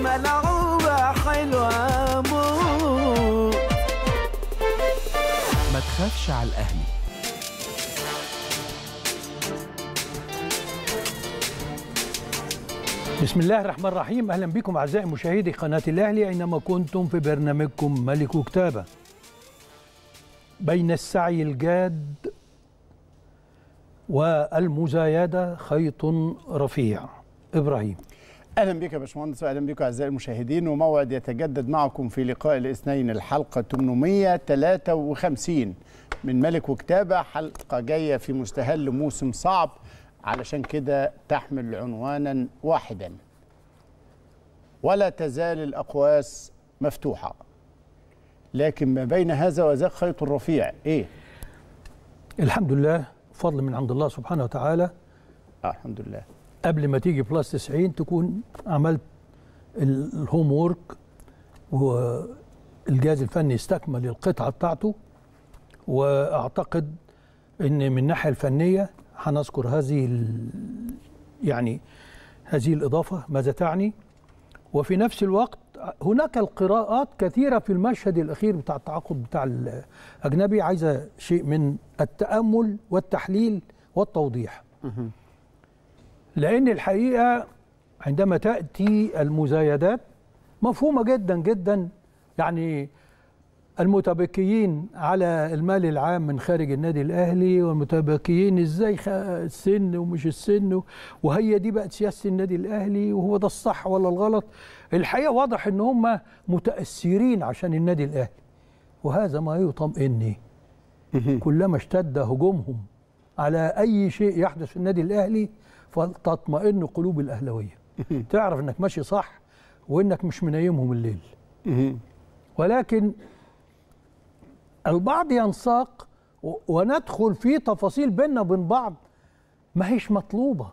ملعوبة حلوة ما تخافش على الأهلي بسم الله الرحمن الرحيم اهلا بكم اعزائي مشاهدي قناه الاهلي اينما كنتم في برنامجكم ملك وكتابه بين السعي الجاد والمزايده خيط رفيع ابراهيم اهلا بك يا باشمهندس واهلا بكم اعزائي المشاهدين وموعد يتجدد معكم في لقاء الاثنين الحلقه 853 من ملك وكتابه حلقه جايه في مستهل موسم صعب علشان كده تحمل عنوانا واحدا ولا تزال الاقواس مفتوحه لكن ما بين هذا وذاك خيط رفيع ايه الحمد لله فضل من عند الله سبحانه وتعالى آه الحمد لله قبل ما تيجي بلس 90 تكون عملت الهوم وورك والجهاز الفني استكمل القطعه بتاعته واعتقد ان من الناحيه الفنيه هنذكر هذه يعني هذه الاضافه ماذا تعني وفي نفس الوقت هناك القراءات كثيره في المشهد الاخير بتاع التعاقد بتاع الاجنبي عايزه شيء من التامل والتحليل والتوضيح لأن الحقيقة عندما تأتي المزايدات مفهومة جدا جدا يعني المتبقيين على المال العام من خارج النادي الاهلي والمتبقيين ازاي السن ومش السن وهي دي بقت سياسه النادي الاهلي وهو ده الصح ولا الغلط الحقيقه واضح ان هم متاثرين عشان النادي الاهلي وهذا ما يطمئني كلما اشتد هجومهم على اي شيء يحدث في النادي الاهلي فتطمئن قلوب الاهلاويه تعرف انك ماشي صح وانك مش منيمهم الليل ولكن البعض ينساق وندخل في تفاصيل بيننا وبين بعض ما هيش مطلوبه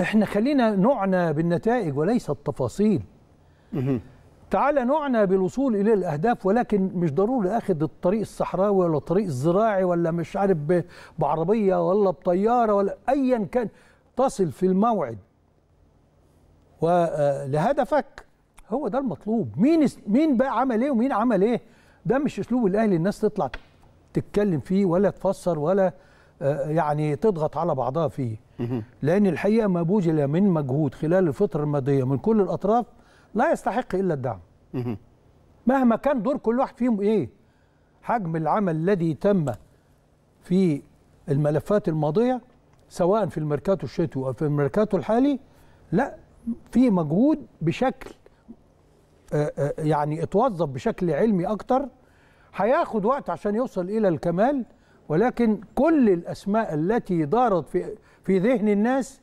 احنا خلينا نعنى بالنتائج وليس التفاصيل تعالى نعنى بالوصول الى الاهداف ولكن مش ضروري اخذ الطريق الصحراوي ولا الطريق الزراعي ولا مش عارف بعربيه ولا بطياره ولا ايا كان تصل في الموعد ولهدفك آه، هو ده المطلوب مين مين بقى عمل ايه ومين عمل ايه ده مش اسلوب الاهلي الناس تطلع تتكلم فيه ولا تفسر ولا آه، يعني تضغط على بعضها فيه لان الحقيقه ما بوجل من مجهود خلال الفتره الماضيه من كل الاطراف لا يستحق الا الدعم مهما كان دور كل واحد فيهم ايه حجم العمل الذي تم في الملفات الماضيه سواء في الميركاتو الشتوي او في الميركاتو الحالي لا في مجهود بشكل آه، آه، يعني اتوظف بشكل علمي اكتر هياخد وقت عشان يوصل الى الكمال ولكن كل الاسماء التي دارت في في ذهن الناس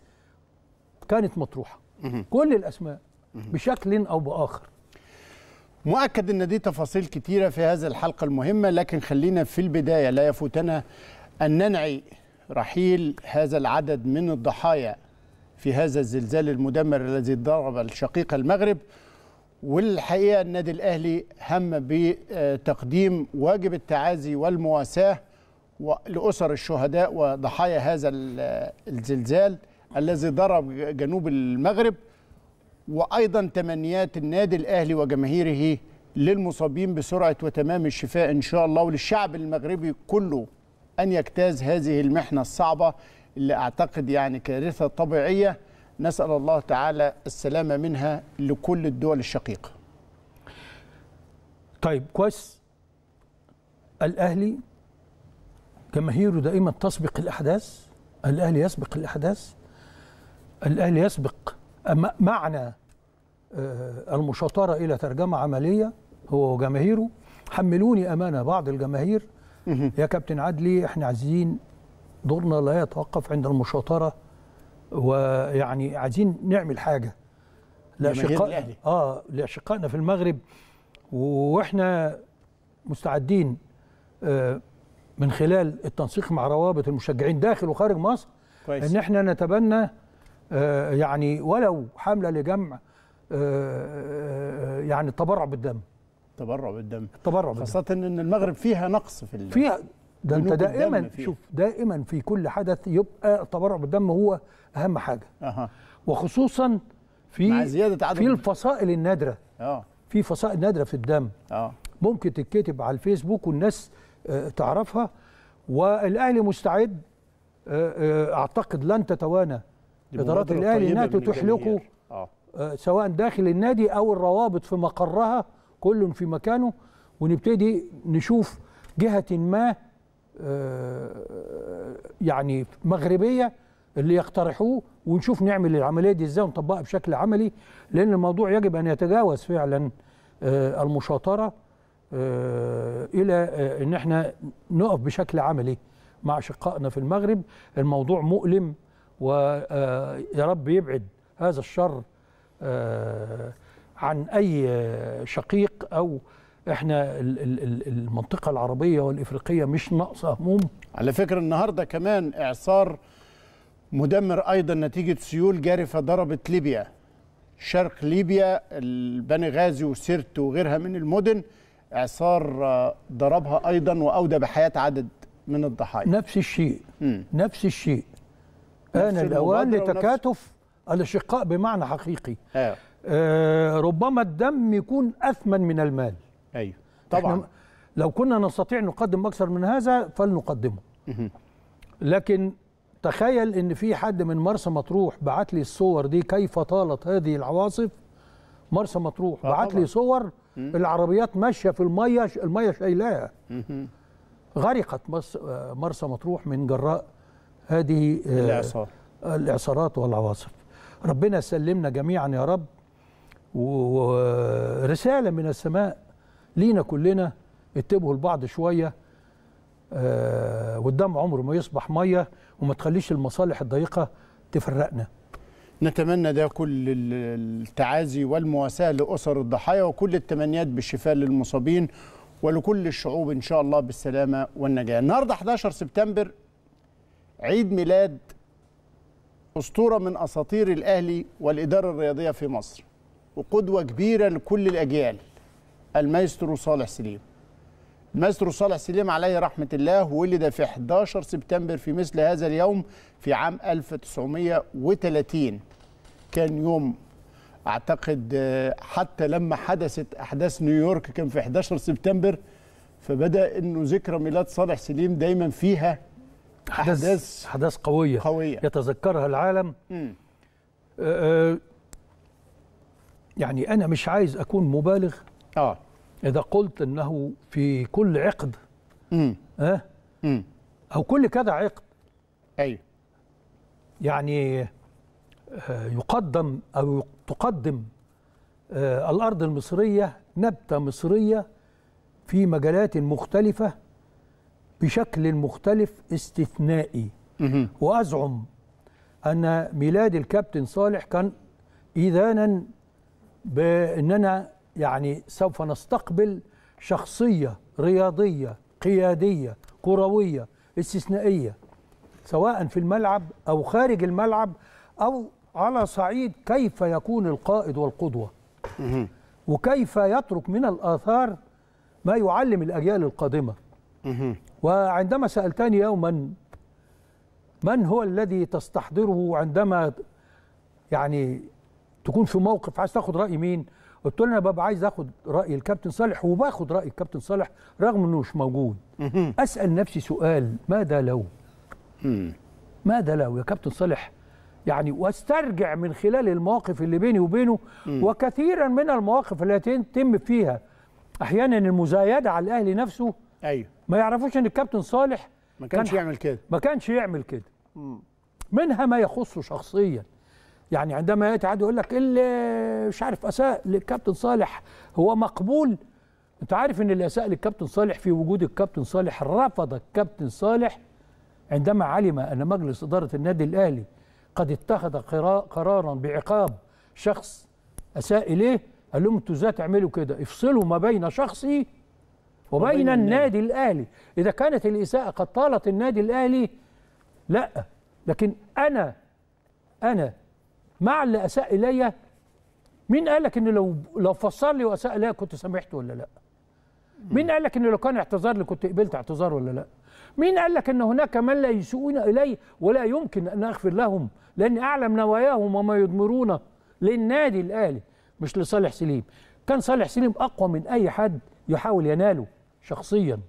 كانت مطروحه كل الاسماء بشكل أو بآخر مؤكد ان دي تفاصيل كتيره في هذه الحلقه المهمه لكن خلينا في البدايه لا يفوتنا ان ننعي رحيل هذا العدد من الضحايا في هذا الزلزال المدمر الذي ضرب الشقيق المغرب والحقيقه النادي الاهلي هم بتقديم واجب التعازي والمواساه لاسر الشهداء وضحايا هذا الزلزال الذي ضرب جنوب المغرب وايضا تمنيات النادي الاهلي وجماهيره للمصابين بسرعه وتمام الشفاء ان شاء الله وللشعب المغربي كله ان يجتاز هذه المحنه الصعبه اللي اعتقد يعني كارثه طبيعيه نسال الله تعالى السلامه منها لكل الدول الشقيقه. طيب كويس الاهلي جماهيره دائما تسبق الاحداث الاهلي يسبق الاحداث الاهلي يسبق معنى آه، المشاطرة إلى ترجمة عملية هو وجماهيره حملوني أمانة بعض الجماهير يا كابتن عدلي احنا عايزين دورنا لا يتوقف عند المشاطرة ويعني عايزين نعمل حاجة لأشقاء اه لأشقائنا في المغرب واحنا مستعدين آه من خلال التنسيق مع روابط المشجعين داخل وخارج مصر كويس. ان احنا نتبنى آه يعني ولو حمله لجمع آه، آه، آه، يعني تبرع بالدم تبرع بالدم تبرع بالدم خاصة ان المغرب فيها نقص في ال... فيها ده انت دائما شوف دائما في كل حدث يبقى التبرع بالدم هو اهم حاجة أه. وخصوصا في مع زيادة عدد في الفصائل النادرة اه في فصائل نادرة في الدم اه ممكن تتكتب على الفيسبوك والناس تعرفها والاهلي مستعد اعتقد لن تتوانى ادارات الاهلي انها لكم آه، سواء داخل النادي او الروابط في مقرها كل في مكانه ونبتدي نشوف جهه ما آه، يعني مغربيه اللي يقترحوه ونشوف نعمل العمليه دي ازاي ونطبقها بشكل عملي لان الموضوع يجب ان يتجاوز فعلا آه، المشاطره الى ان احنا نقف بشكل عملي مع شقائنا في المغرب الموضوع مؤلم ويا رب يبعد هذا الشر آه، عن أي شقيق أو احنا المنطقة العربية والإفريقية مش ناقصة هموم على فكرة النهاردة كمان إعصار مدمر أيضا نتيجة سيول جارفة ضربت ليبيا شرق ليبيا البنغازي وسيرت وغيرها من المدن إعصار ضربها أيضا وأودى بحياة عدد من الضحايا نفس الشيء م. نفس الشيء آن الأوان لتكاتف الاشقاء بمعنى حقيقي آه. آه ربما الدم يكون اثمن من المال ايوه طبعا لو كنا نستطيع نقدم اكثر من هذا فلنقدمه لكن تخيل ان في حد من مرسى مطروح بعت لي الصور دي كيف طالت هذه العواصف مرسى مطروح آه، بعت لي صور العربيات ماشيه في الميه الميه شايلاها غرقت مرسى مطروح من جراء هذه آه، الاعصار الاعصارات والعواصف ربنا يسلمنا جميعا يا رب ورسالة من السماء لينا كلنا اتبهوا البعض شوية آه، والدم عمره ما يصبح مية وما تخليش المصالح الضيقة تفرقنا نتمنى ده كل التعازي والمواساة لأسر الضحايا وكل التمنيات بالشفاء للمصابين ولكل الشعوب إن شاء الله بالسلامة والنجاة النهاردة 11 سبتمبر عيد ميلاد اسطوره من اساطير الاهلي والاداره الرياضيه في مصر وقدوه كبيره لكل الاجيال المايسترو صالح سليم المايسترو صالح سليم عليه رحمه الله ولد في 11 سبتمبر في مثل هذا اليوم في عام 1930 كان يوم اعتقد آه، حتى لما حدثت احداث نيويورك كان في 11 سبتمبر فبدا انه ذكرى ميلاد صالح سليم دايما فيها احداث احداث قويه قويه يتذكرها العالم أه،, آه يعني انا مش عايز اكون مبالغ اه اذا قلت انه في كل عقد ها آه او كل كذا عقد ايوه يعني آه يقدم او تقدم آه الارض المصريه نبته مصريه في مجالات مختلفه بشكل مختلف استثنائي وأزعم أن ميلاد الكابتن صالح كان إذانا بأننا يعني سوف نستقبل شخصية رياضية قيادية كروية استثنائية سواء في الملعب أو خارج الملعب أو على صعيد كيف يكون القائد والقدوة وكيف يترك من الآثار ما يعلم الأجيال القادمة وعندما سألتني يوما من هو الذي تستحضره عندما يعني تكون في موقف عايز تاخد رأي مين قلت له انا ببقى عايز اخد راي الكابتن صالح وباخد راي الكابتن صالح رغم انه مش موجود اسال نفسي سؤال ماذا لو ماذا لو يا كابتن صالح يعني واسترجع من خلال المواقف اللي بيني وبينه وكثيرا من المواقف التي تتم فيها احيانا المزايده على الاهلي نفسه ايوه ما يعرفوش ان الكابتن صالح ما كانش كان يعمل كده ما كانش يعمل كده منها ما يخصه شخصيا يعني عندما ياتي عاد يقول لك اللي مش عارف اساء للكابتن صالح هو مقبول انت عارف ان اللي اساء للكابتن صالح في وجود الكابتن صالح رفض الكابتن صالح عندما علم ان مجلس اداره النادي الاهلي قد اتخذ قرارا بعقاب شخص اساء اليه قال لهم انتوا ازاي تعملوا كده افصلوا ما بين شخصي وبين النادي الأهلي إذا كانت الإساءة قد طالت النادي الأهلي لا لكن أنا أنا مع اللي أساء إلي مين قال لك إن لو لو فصل لي وأساء إلي كنت سامحته ولا لا؟ مين قال لك إن لو كان اعتذار لي كنت قبلت اعتذار ولا لا؟ مين قال لك أن هناك من لا يسيئون إلي ولا يمكن أن أغفر لهم لأني أعلم نواياهم وما يضمرون للنادي الأهلي مش لصالح سليم كان صالح سليم أقوى من أي حد يحاول يناله شخصيا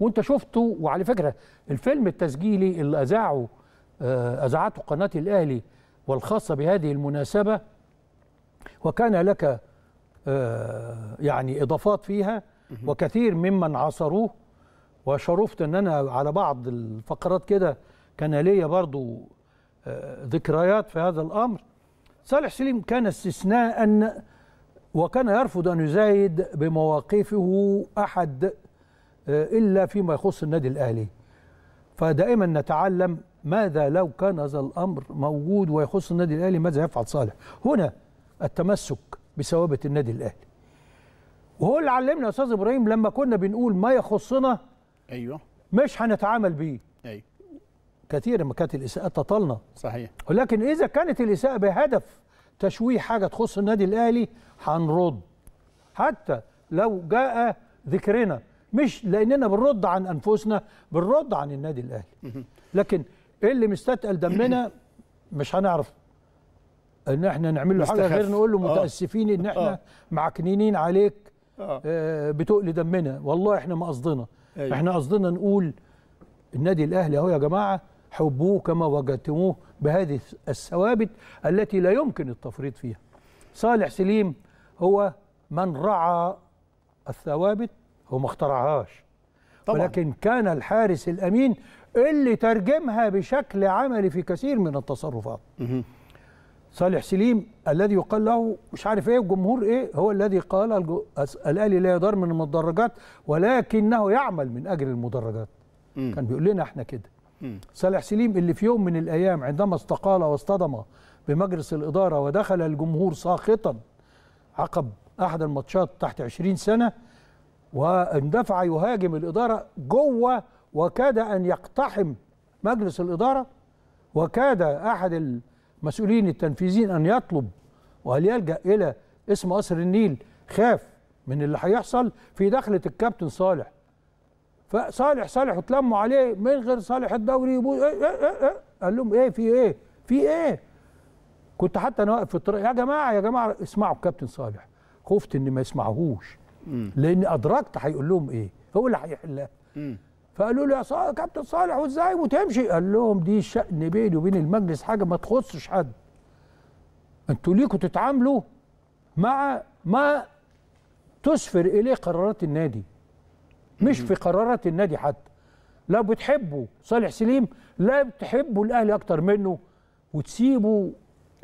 وانت شفته وعلى فكره الفيلم التسجيلي اللي اذاعه آه، اذاعته قناه الاهلي والخاصه بهذه المناسبه وكان لك آه، يعني اضافات فيها وكثير ممن عاصروه وشرفت ان انا على بعض الفقرات كده كان ليا برضو آه، ذكريات في هذا الامر صالح سليم كان استثناء أن وكان يرفض أن يزايد بمواقفه أحد آه، إلا فيما يخص النادي الأهلي فدائما نتعلم ماذا لو كان هذا الأمر موجود ويخص النادي الأهلي ماذا يفعل صالح هنا التمسك بثوابت النادي الأهلي وهو اللي علمنا يا أستاذ إبراهيم لما كنا بنقول ما يخصنا أيوه مش هنتعامل بيه أيوه كثيرا ما كانت الإساءة تطلنا صحيح ولكن إذا كانت الإساءة بهدف تشويه حاجه تخص النادي الاهلي هنرد حتى لو جاء ذكرنا مش لاننا بنرد عن انفسنا بنرد عن النادي الاهلي لكن اللي مستثقل دمنا مش هنعرف ان احنا نعمل له حاجه غير نقول له آه. متاسفين ان احنا آه. معكنينين عليك آه. بتقل دمنا والله احنا ما قصدنا أيوه. احنا قصدنا نقول النادي الاهلي اهو يا جماعه حبوه كما وجدتموه بهذه الثوابت التي لا يمكن التفريط فيها صالح سليم هو من رعى الثوابت هو ما اخترعهاش طبعا. ولكن كان الحارس الأمين اللي ترجمها بشكل عملي في كثير من التصرفات صالح سليم الذي يقال له مش عارف ايه الجمهور ايه هو الذي قال الاهلي لا يدار من المدرجات ولكنه يعمل من اجل المدرجات كان بيقول لنا احنا كده صالح سليم اللي في يوم من الأيام عندما استقال واصطدم بمجلس الإدارة ودخل الجمهور ساخطا عقب أحد الماتشات تحت 20 سنة واندفع يهاجم الإدارة جوه وكاد أن يقتحم مجلس الإدارة وكاد أحد المسؤولين التنفيذيين أن يطلب وهل يلجأ إلى اسم قصر النيل خاف من اللي هيحصل في دخلة الكابتن صالح فصالح صالح اتلموا عليه من غير صالح الدوري يبوظ إيه إيه إيه إيه. قال لهم ايه في ايه في ايه كنت حتى انا واقف في الطريق يا جماعه يا جماعه اسمعوا الكابتن صالح خفت ان ما يسمعهوش لان ادركت هيقول لهم ايه هو اللي هيحلها فقالوا له يا صالح كابتن صالح وازاي وتمشي قال لهم دي شأن بيني وبين المجلس حاجه ما تخصش حد انتوا ليكوا تتعاملوا مع ما تسفر اليه قرارات النادي مش في قرارات النادي حتى لا بتحبه صالح سليم لا بتحبه الاهلي اكتر منه وتسيبوا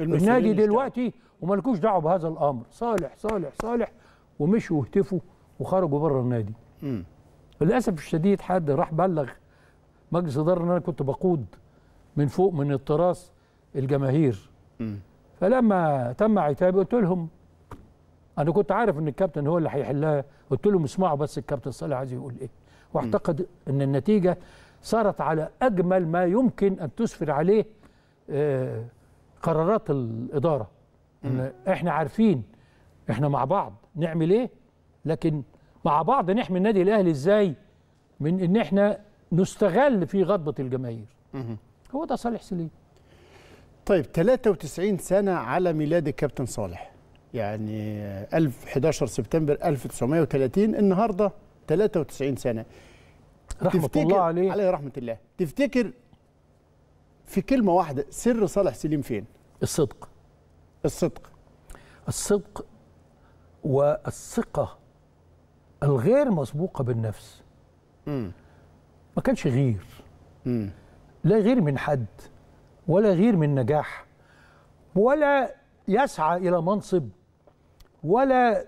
النادي دلوقتي ومالكوش دعوه بهذا الامر صالح صالح صالح ومشوا وهتفوا وخرجوا بره النادي للاسف الشديد حد راح بلغ مجلس اداره ان انا كنت بقود من فوق من التراس الجماهير مم. فلما تم عتابي قلت لهم انا كنت عارف ان الكابتن هو اللي هيحلها قلت لهم اسمعوا بس الكابتن صالح عايز يقول ايه واعتقد ان النتيجه صارت على اجمل ما يمكن ان تسفر عليه آه، قرارات الاداره ان احنا عارفين احنا مع بعض نعمل ايه لكن مع بعض نحمي النادي الاهلي ازاي من ان احنا نستغل في غضبه الجماهير هو ده صالح سليم طيب 93 سنه على ميلاد الكابتن صالح يعني 11 سبتمبر 1930 النهارده 93 سنه رحمه الله عليه عليه رحمه الله تفتكر في كلمه واحده سر صالح سليم فين الصدق الصدق الصدق والثقه الغير مسبوقه بالنفس امم ما كانش غير امم لا غير من حد ولا غير من نجاح ولا يسعى الى منصب ولا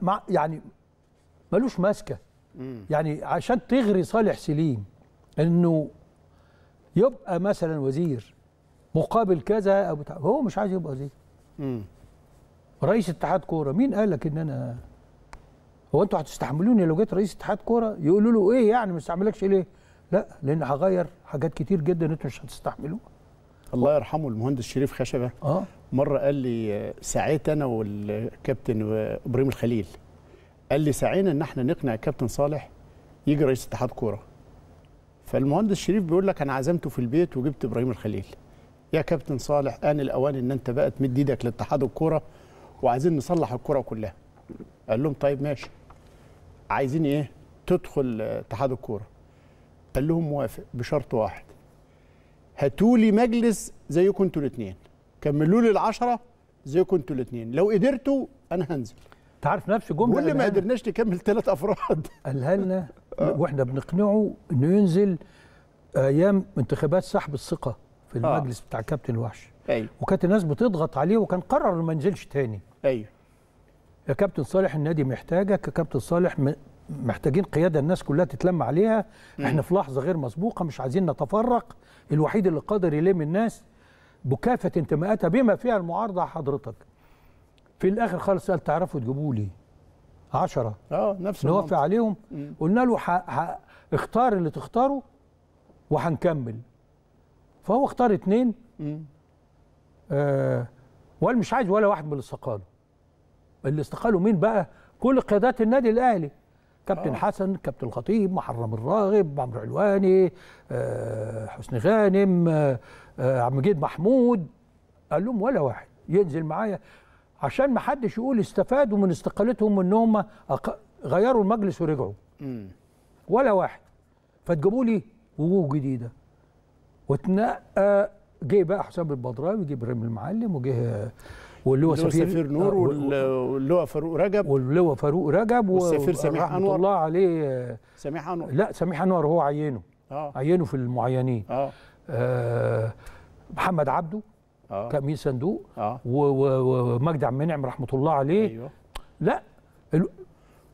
ما يعني ملوش ماسكه يعني عشان تغري صالح سليم انه يبقى مثلا وزير مقابل كذا ابو هو مش عايز يبقى وزير رئيس اتحاد كوره مين قال لك ان انا هو انتوا هتستحملوني لو جيت رئيس اتحاد كوره يقولوا له ايه يعني ما استحملكش ليه لا لان هغير حاجات كتير جدا انتوا مش هتستحملوها الله يرحمه المهندس شريف خشبه اه مره قال لي سعيت انا والكابتن ابراهيم الخليل قال لي سعينا ان احنا نقنع الكابتن صالح يجي رئيس اتحاد كوره فالمهندس شريف بيقول لك انا عزمته في البيت وجبت ابراهيم الخليل يا كابتن صالح ان الاوان ان انت بقى تمد ايدك لاتحاد الكوره وعايزين نصلح الكوره كلها قال لهم طيب ماشي عايزين ايه تدخل اتحاد الكوره قال لهم موافق بشرط واحد هاتولي مجلس زيكم انتوا الاثنين كملوا لي العشرة زيكم انتوا الاثنين لو قدرتوا انا هنزل انت عارف نفس جمله واللي ما قدرناش نكمل ثلاث افراد قالها لنا واحنا بنقنعه انه ينزل ايام انتخابات سحب الثقه في آه. المجلس آه. بتاع كابتن وحش ايوه وكانت الناس بتضغط عليه وكان قرر ما ينزلش تاني ايوه يا كابتن صالح النادي محتاجك يا كابتن صالح محتاجين قياده الناس كلها تتلم عليها احنا في لحظه غير مسبوقه مش عايزين نتفرق الوحيد اللي قادر يلم الناس بكافه انتماءاتها بما فيها المعارضه حضرتك في الاخر خالص سال تعرفوا تجيبوا لي 10 اه نفس نوافق عليهم قلنا له ح... ح... اختار اللي تختاره وهنكمل فهو اختار اثنين آه وقال مش عايز ولا واحد من اللي استقالوا اللي استقالوا مين بقى كل قيادات النادي الاهلي كابتن آه. حسن كابتن الخطيب محرم الراغب عمرو علواني آه، حسن غانم آه، عم جيد محمود قال لهم ولا واحد ينزل معايا عشان ما حدش يقول استفادوا من استقالتهم ان هم غيروا المجلس ورجعوا ولا واحد فتجيبوا لي وجوه جديده وتنقى جه بقى حسام البدراوي جه ابراهيم المعلم وجه واللواء سفير, سفير نور آه، واللواء فاروق رجب واللواء فاروق رجب والسفير سميح انور الله عليه سميح انور لا سميح انور هو عينه آه. عينه في المعينين آه. آه محمد عبده آه. كأمين صندوق آه. ومجدي عم منعم رحمه الله عليه أيوه. لا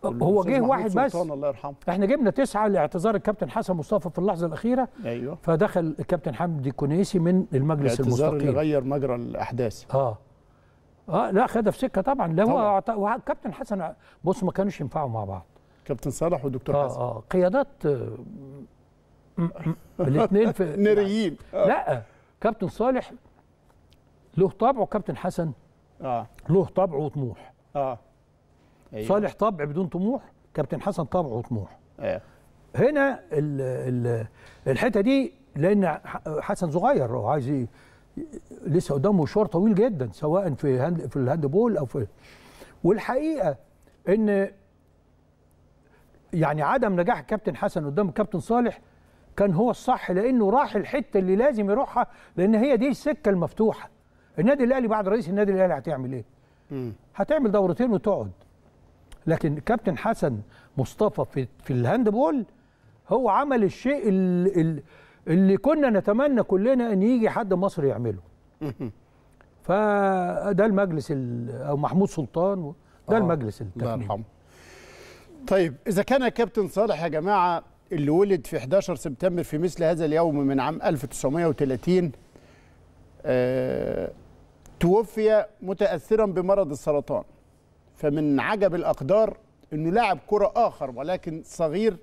هو جه واحد بس الله يرحمه احنا جبنا تسعه لاعتذار الكابتن حسن مصطفى في اللحظه الاخيره ايوه فدخل الكابتن حمدي كونيسي من المجلس المستقيم اعتذار اللي غير مجرى الاحداث اه اه لا خدها في سكه طبعا لا هو وكابتن حسن بص ما كانوش ينفعوا مع بعض كابتن صالح والدكتور آه حسن اه قيادات آه، الاثنين في ناريين لا كابتن صالح له طبع وكابتن حسن اه له طبع وطموح اه أيوه. صالح طبع بدون طموح كابتن حسن طبع وطموح أيوه. هنا الحته دي لان حسن صغير وعايز لسه قدامه مشوار طويل جدا سواء في هند في الهاند بول او في والحقيقه ان يعني عدم نجاح الكابتن حسن قدام الكابتن صالح كان هو الصح لانه راح الحته اللي لازم يروحها لان هي دي السكه المفتوحه النادي الاهلي بعد رئيس النادي الاهلي هتعمل ايه هتعمل دورتين وتقعد لكن كابتن حسن مصطفى في في الهاندبول هو عمل الشيء اللي اللي كنا نتمنى كلنا ان يجي حد مصري يعمله فده المجلس او محمود سلطان ده آه المجلس التكميمي طيب اذا كان كابتن صالح يا جماعه اللي ولد في 11 سبتمبر في مثل هذا اليوم من عام 1930 آه توفي متاثرا بمرض السرطان فمن عجب الاقدار انه لاعب كره اخر ولكن صغير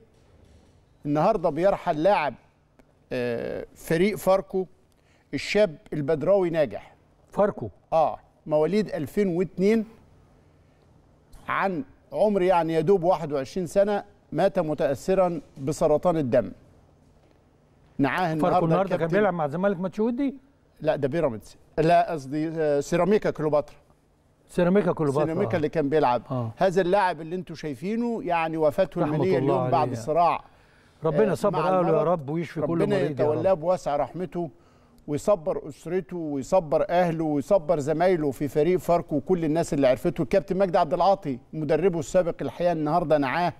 النهارده بيرحل لاعب فريق فاركو الشاب البدراوي ناجح فاركو اه مواليد 2002 عن عمر يعني يدوب 21 سنه مات متاثرا بسرطان الدم نعاه النهارده فاركو النهارده كان بيلعب مع الزمالك ماتش ودي لا ده بيراميدز لا قصدي آه، سيراميكا كليوباترا سيراميكا كليوباترا سيراميكا اللي كان بيلعب آه. هذا اللاعب اللي انتم شايفينه يعني وفاته المنيه اليوم بعد صراع ربنا آه، صبر اهله يا رب ويشفي كل مريض ربنا يتولاه بواسع رحمته ويصبر اسرته ويصبر اهله ويصبر زمايله في فريق فاركو وكل الناس اللي عرفته الكابتن مجدي عبد العاطي مدربه السابق الحقيقه النهارده نعاه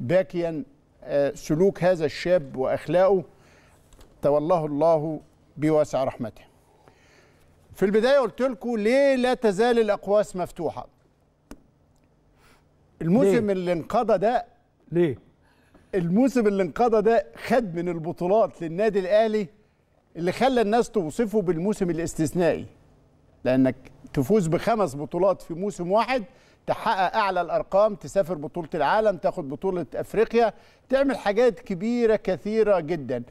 باكيا آه، سلوك هذا الشاب واخلاقه تولاه الله بواسع رحمته. في البدايه قلت لكم ليه لا تزال الاقواس مفتوحه؟ الموسم اللي انقضى ده ليه؟ الموسم اللي انقضى ده خد من البطولات للنادي الاهلي اللي خلى الناس توصفه بالموسم الاستثنائي لانك تفوز بخمس بطولات في موسم واحد تحقق اعلى الارقام تسافر بطوله العالم تاخد بطوله افريقيا تعمل حاجات كبيره كثيره جدا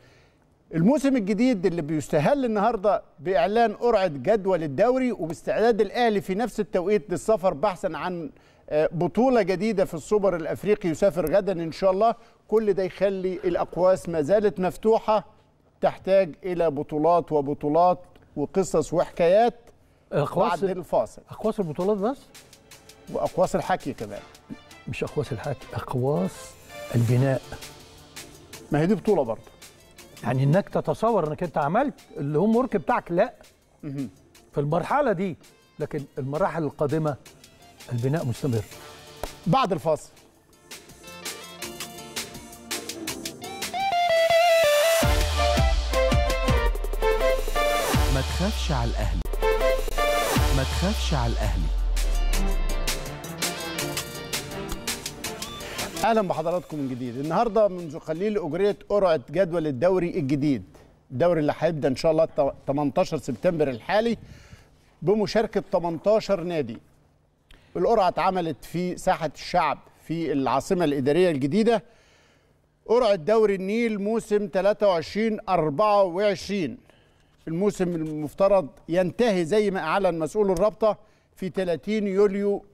الموسم الجديد اللي بيستهل النهارده باعلان قرعه جدول الدوري وباستعداد الاهلي في نفس التوقيت للسفر بحثا عن بطولة جديدة في السوبر الأفريقي يسافر غدا إن شاء الله كل ده يخلي الأقواس ما زالت مفتوحة تحتاج إلى بطولات وبطولات وقصص وحكايات أقواس بعد الفاصل أقواس البطولات بس؟ وأقواس الحكي كمان مش أقواس الحكي أقواس البناء ما هي دي بطولة برضه يعني إنك تتصور إنك أنت عملت الهوم ورك بتاعك لا في المرحلة دي لكن المراحل القادمة البناء مستمر بعد الفاصل ما تخافش على الاهلي ما تخافش على الاهلي اهلا بحضراتكم من جديد النهارده منذ قليل اجريت قرعه جدول الدوري الجديد الدوري اللي هيبدا ان شاء الله 18 سبتمبر الحالي بمشاركه 18 نادي القرعه اتعملت في ساحه الشعب في العاصمه الاداريه الجديده قرعه دوري النيل موسم 23 24 الموسم المفترض ينتهي زي ما اعلن مسؤول الرابطه في 30 يوليو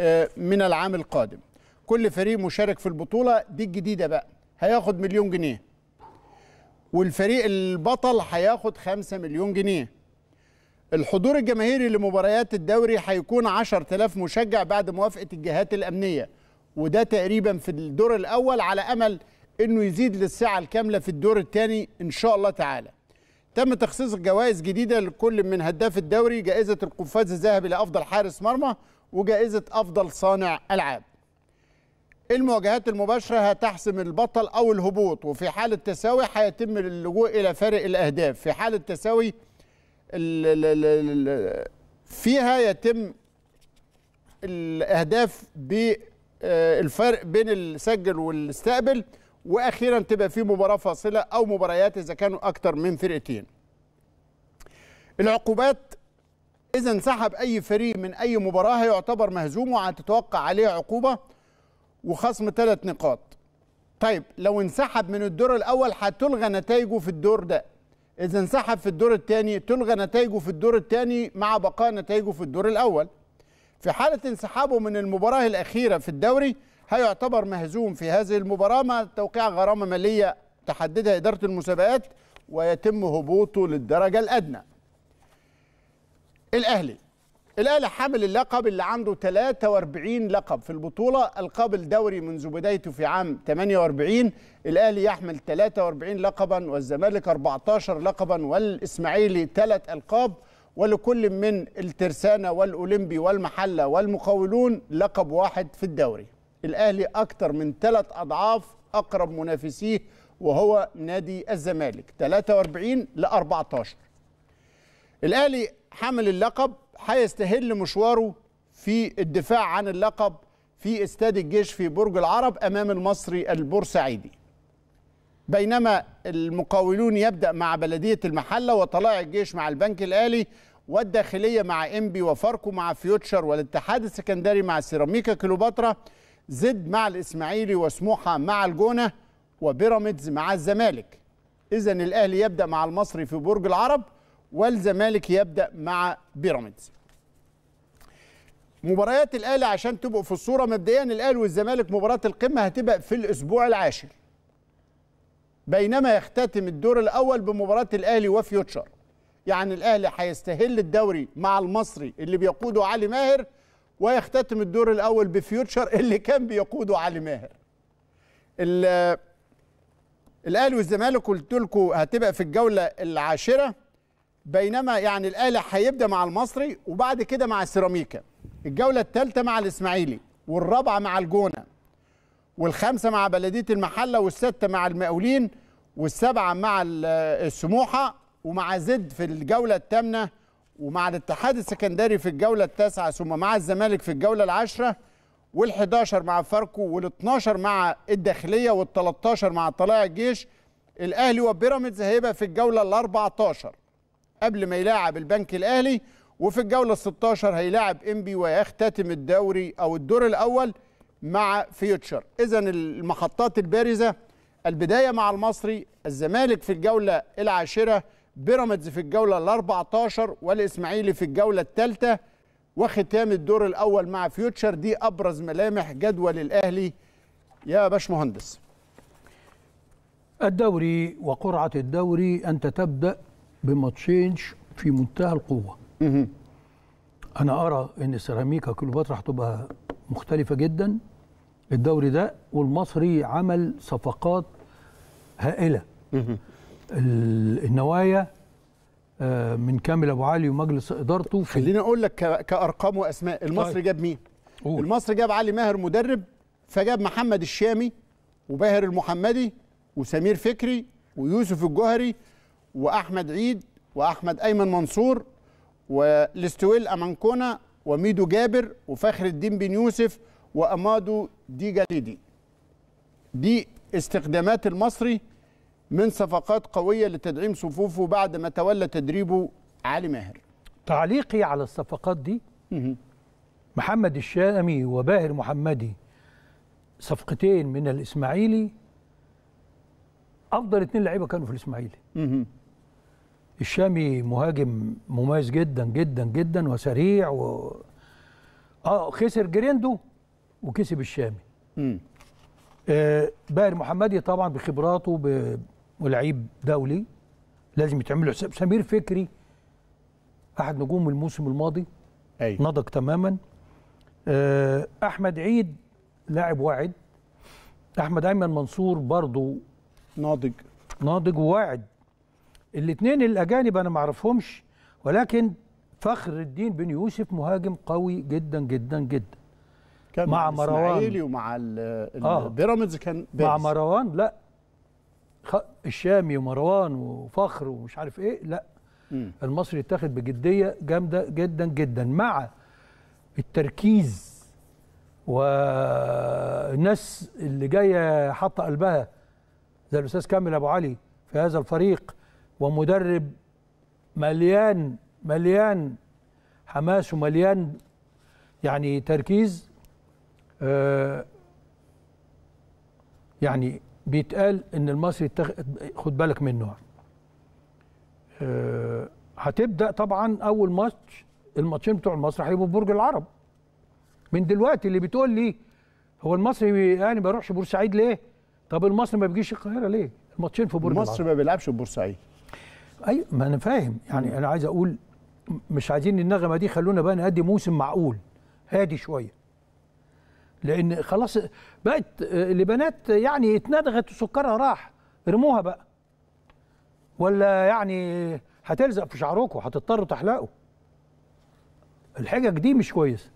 آه، من العام القادم كل فريق مشارك في البطوله دي الجديده بقى هياخد مليون جنيه والفريق البطل هياخد 5 مليون جنيه الحضور الجماهيري لمباريات الدوري هيكون 10000 مشجع بعد موافقه الجهات الامنيه وده تقريبا في الدور الاول على امل انه يزيد للساعه الكامله في الدور الثاني ان شاء الله تعالى تم تخصيص جوائز جديده لكل من هداف الدوري جائزه القفاز الذهبي لافضل حارس مرمى وجائزه افضل صانع العاب المواجهات المباشره هتحسم البطل او الهبوط وفي حال التساوي هيتم اللجوء الى فارق الاهداف في حال التساوي فيها يتم الاهداف بالفرق آه، بين السجل والاستقبل واخيرا تبقى في مباراه فاصله او مباريات اذا كانوا اكثر من فرقتين العقوبات اذا انسحب اي فريق من اي مباراه هيعتبر مهزوم وهتتوقع عليه عقوبه وخصم ثلاث نقاط طيب لو انسحب من الدور الاول هتلغى نتائجه في الدور ده إذا انسحب في الدور الثاني تلغى نتائجه في الدور الثاني مع بقاء نتائجه في الدور الأول في حالة انسحابه من المباراة الأخيرة في الدوري هيعتبر مهزوم في هذه المباراة مع توقيع غرامة مالية تحددها إدارة المسابقات ويتم هبوطه للدرجة الأدنى الأهلي الأهلي حامل اللقب اللي عنده 43 لقب في البطولة ألقاب الدوري منذ بدايته في عام 48 الأهلي يحمل 43 لقبا والزمالك 14 لقبا والإسماعيلي 3 ألقاب ولكل من الترسانة والأولمبي والمحلة والمقاولون لقب واحد في الدوري الأهلي أكثر من ثلاث أضعاف أقرب منافسيه وهو نادي الزمالك 43 ل 14 الأهلي حامل اللقب هيستهل مشواره في الدفاع عن اللقب في استاد الجيش في برج العرب امام المصري البورسعيدي بينما المقاولون يبدا مع بلديه المحله وطلائع الجيش مع البنك الاهلي والداخليه مع انبي وفاركو مع فيوتشر والاتحاد السكندري مع سيراميكا كليوباترا زد مع الاسماعيلي وسموحه مع الجونه وبيراميدز مع الزمالك اذا الاهلي يبدا مع المصري في برج العرب والزمالك يبدا مع بيراميدز مباريات الاهلي عشان تبقوا في الصوره مبدئيا الاهلي والزمالك مباراه القمه هتبقى في الاسبوع العاشر بينما يختتم الدور الاول بمباراه الاهلي وفيوتشر يعني الاهلي هيستهل الدوري مع المصري اللي بيقوده علي ماهر ويختتم الدور الاول بفيوتشر اللي كان بيقوده علي ماهر الاهلي والزمالك قلت لكم هتبقى في الجوله العاشره بينما يعني الاهلي هيبدا مع المصري وبعد كده مع سيراميكا الجولة الثالثة مع الإسماعيلي والرابعة مع الجونة والخامسة مع بلدية المحلة والستة مع المقاولين والسبعة مع السموحة ومع زد في الجولة الثامنة ومع الاتحاد السكندري في الجولة التاسعة ثم مع الزمالك في الجوله العاشره العشرة وال11 مع فاركو وال12 مع الداخلية وال13 مع طلائع الجيش الأهلي وبيراميدز هيبقى في الجولة ال14 قبل ما يلاعب البنك الأهلي وفي الجوله ال 16 هيلاعب انبي ويختتم الدوري او الدور الاول مع فيوتشر اذا المحطات البارزه البدايه مع المصري الزمالك في الجوله العاشره بيراميدز في الجوله ال 14 والاسماعيلي في الجوله الثالثه وختام الدور الاول مع فيوتشر دي ابرز ملامح جدول الاهلي يا باشمهندس الدوري وقرعه الدوري انت تبدا بماتشين في منتهى القوه انا ارى ان سيراميكا كليوباترا هتبقى مختلفه جدا الدوري ده والمصري عمل صفقات هائله النوايا آه، من كامل ابو علي ومجلس ادارته خليني اقول لك كارقام واسماء طيب. المصري جاب مين قول. المصري جاب علي ماهر مدرب فجاب محمد الشامي وباهر المحمدي وسمير فكري ويوسف الجوهري واحمد عيد واحمد ايمن منصور والاستويل أمانكونا وميدو جابر وفخر الدين بن يوسف وأمادو دي جاليدي دي استخدامات المصري من صفقات قوية لتدعيم صفوفه بعد ما تولى تدريبه علي ماهر تعليقي على الصفقات دي محمد الشامي وباهر محمدي صفقتين من الإسماعيلي أفضل اثنين لعيبة كانوا في الإسماعيلي الشامي مهاجم مميز جدا جدا جدا وسريع و... اه خسر جريندو وكسب الشامي امم آه باهر محمدي طبعا بخبراته ب... ولعيب دولي لازم يتعمل حساب سمير فكري احد نجوم الموسم الماضي أي. نضج تماما آه احمد عيد لاعب واعد احمد ايمن منصور برضو ناضج ناضج وواعد الاثنين الاجانب انا ما اعرفهمش ولكن فخر الدين بن يوسف مهاجم قوي جدا جدا جدا كان مع مروان ومع البيراميدز آه كان بارز. مع مروان لا الشامي ومروان وفخر ومش عارف ايه لا م. المصري اتاخد بجديه جامده جدا جدا مع التركيز والناس اللي جايه حاطه قلبها زي الاستاذ كامل ابو علي في هذا الفريق ومدرب مليان مليان حماس ومليان يعني تركيز آه، يعني بيتقال ان المصري خد بالك منه آه، هتبدا طبعا اول ماتش الماتشين بتوع المصري هيبقوا في برج العرب من دلوقتي اللي بتقول لي هو المصري يعني ما يروحش بورسعيد ليه؟ طب المصري ما بيجيش القاهره ليه؟ الماتشين في برج العرب المصري ما بيلعبش في بورسعيد اي أيوة، ما انا فاهم يعني انا عايز اقول مش عايزين النغمه دي خلونا بقى نأدي موسم معقول هادي شويه لان خلاص بقت لبنات يعني اتندغت وسكرها راح ارموها بقى ولا يعني هتلزق في شعركم هتضطروا تحلقوا الحجج دي مش كويسه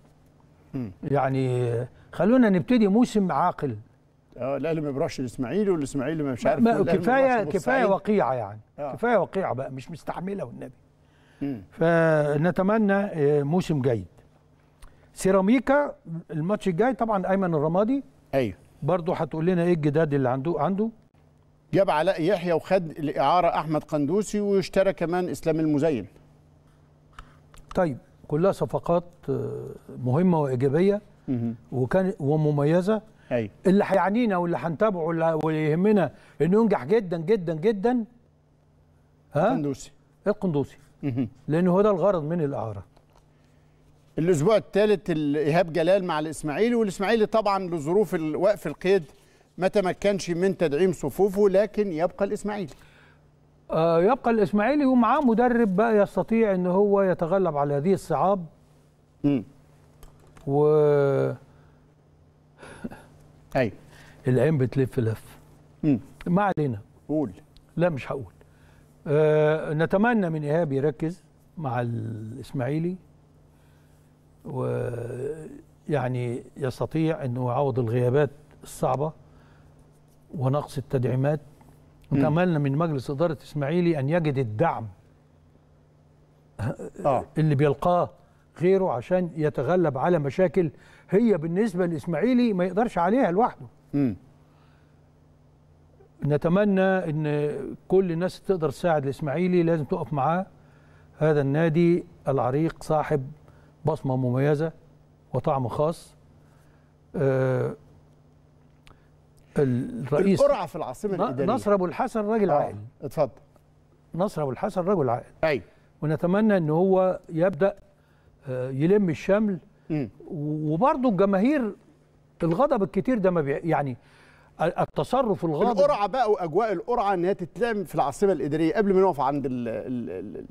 يعني خلونا نبتدي موسم عاقل اه الاهلي ما بيروحش الاسماعيلي والاسماعيلي مش عارف كفايه كفايه وقيعه يعني آه. كفايه وقيعه بقى مش مستحمله والنبي فنتمنى آه، موسم جيد سيراميكا الماتش الجاي طبعا ايمن الرمادي ايوه برضه هتقول لنا ايه الجداد اللي عنده عنده جاب علاء يحيى وخد الاعاره احمد قندوسي واشترى كمان اسلام المزين طيب كلها صفقات آه، مهمه وايجابيه وكان ومميزه أي. اللي هيعنينا واللي هنتابعه واللي يهمنا انه ينجح جدا جدا جدا ها القندوسي القندوسي لان هو ده الغرض من الاعاره الاسبوع الثالث ايهاب جلال مع الاسماعيلي والاسماعيلي طبعا لظروف وقف القيد ما تمكنش من تدعيم صفوفه لكن يبقى الاسماعيلي آه يبقى الاسماعيلي ومعاه مدرب بقى يستطيع ان هو يتغلب على هذه الصعاب امم و ايوه العين بتلف لف ما علينا قول لا مش هقول آه نتمنى من ايهاب يركز مع الاسماعيلي ويعني يستطيع انه يعوض الغيابات الصعبه ونقص التدعيمات نتمنى من مجلس اداره اسماعيلي ان يجد الدعم آه. اللي بيلقاه غيره عشان يتغلب على مشاكل هي بالنسبه للاسماعيلي ما يقدرش عليها لوحده نتمنى ان كل الناس تقدر تساعد الاسماعيلي لازم تقف معاه هذا النادي العريق صاحب بصمه مميزه وطعم خاص آه الرئيس القرعه في العاصمه الاداريه نصر ابو الحسن راجل آه. عاقل اتفضل نصر ابو الحسن رجل عاقل ايوه ونتمنى ان هو يبدا آه، يلم الشمل وبرضه الجماهير الغضب الكتير ده ما يعني التصرف الغاضب القرعه بقى واجواء القرعه ان هي تتلعب في العاصمه الاداريه قبل ما نقف عند ال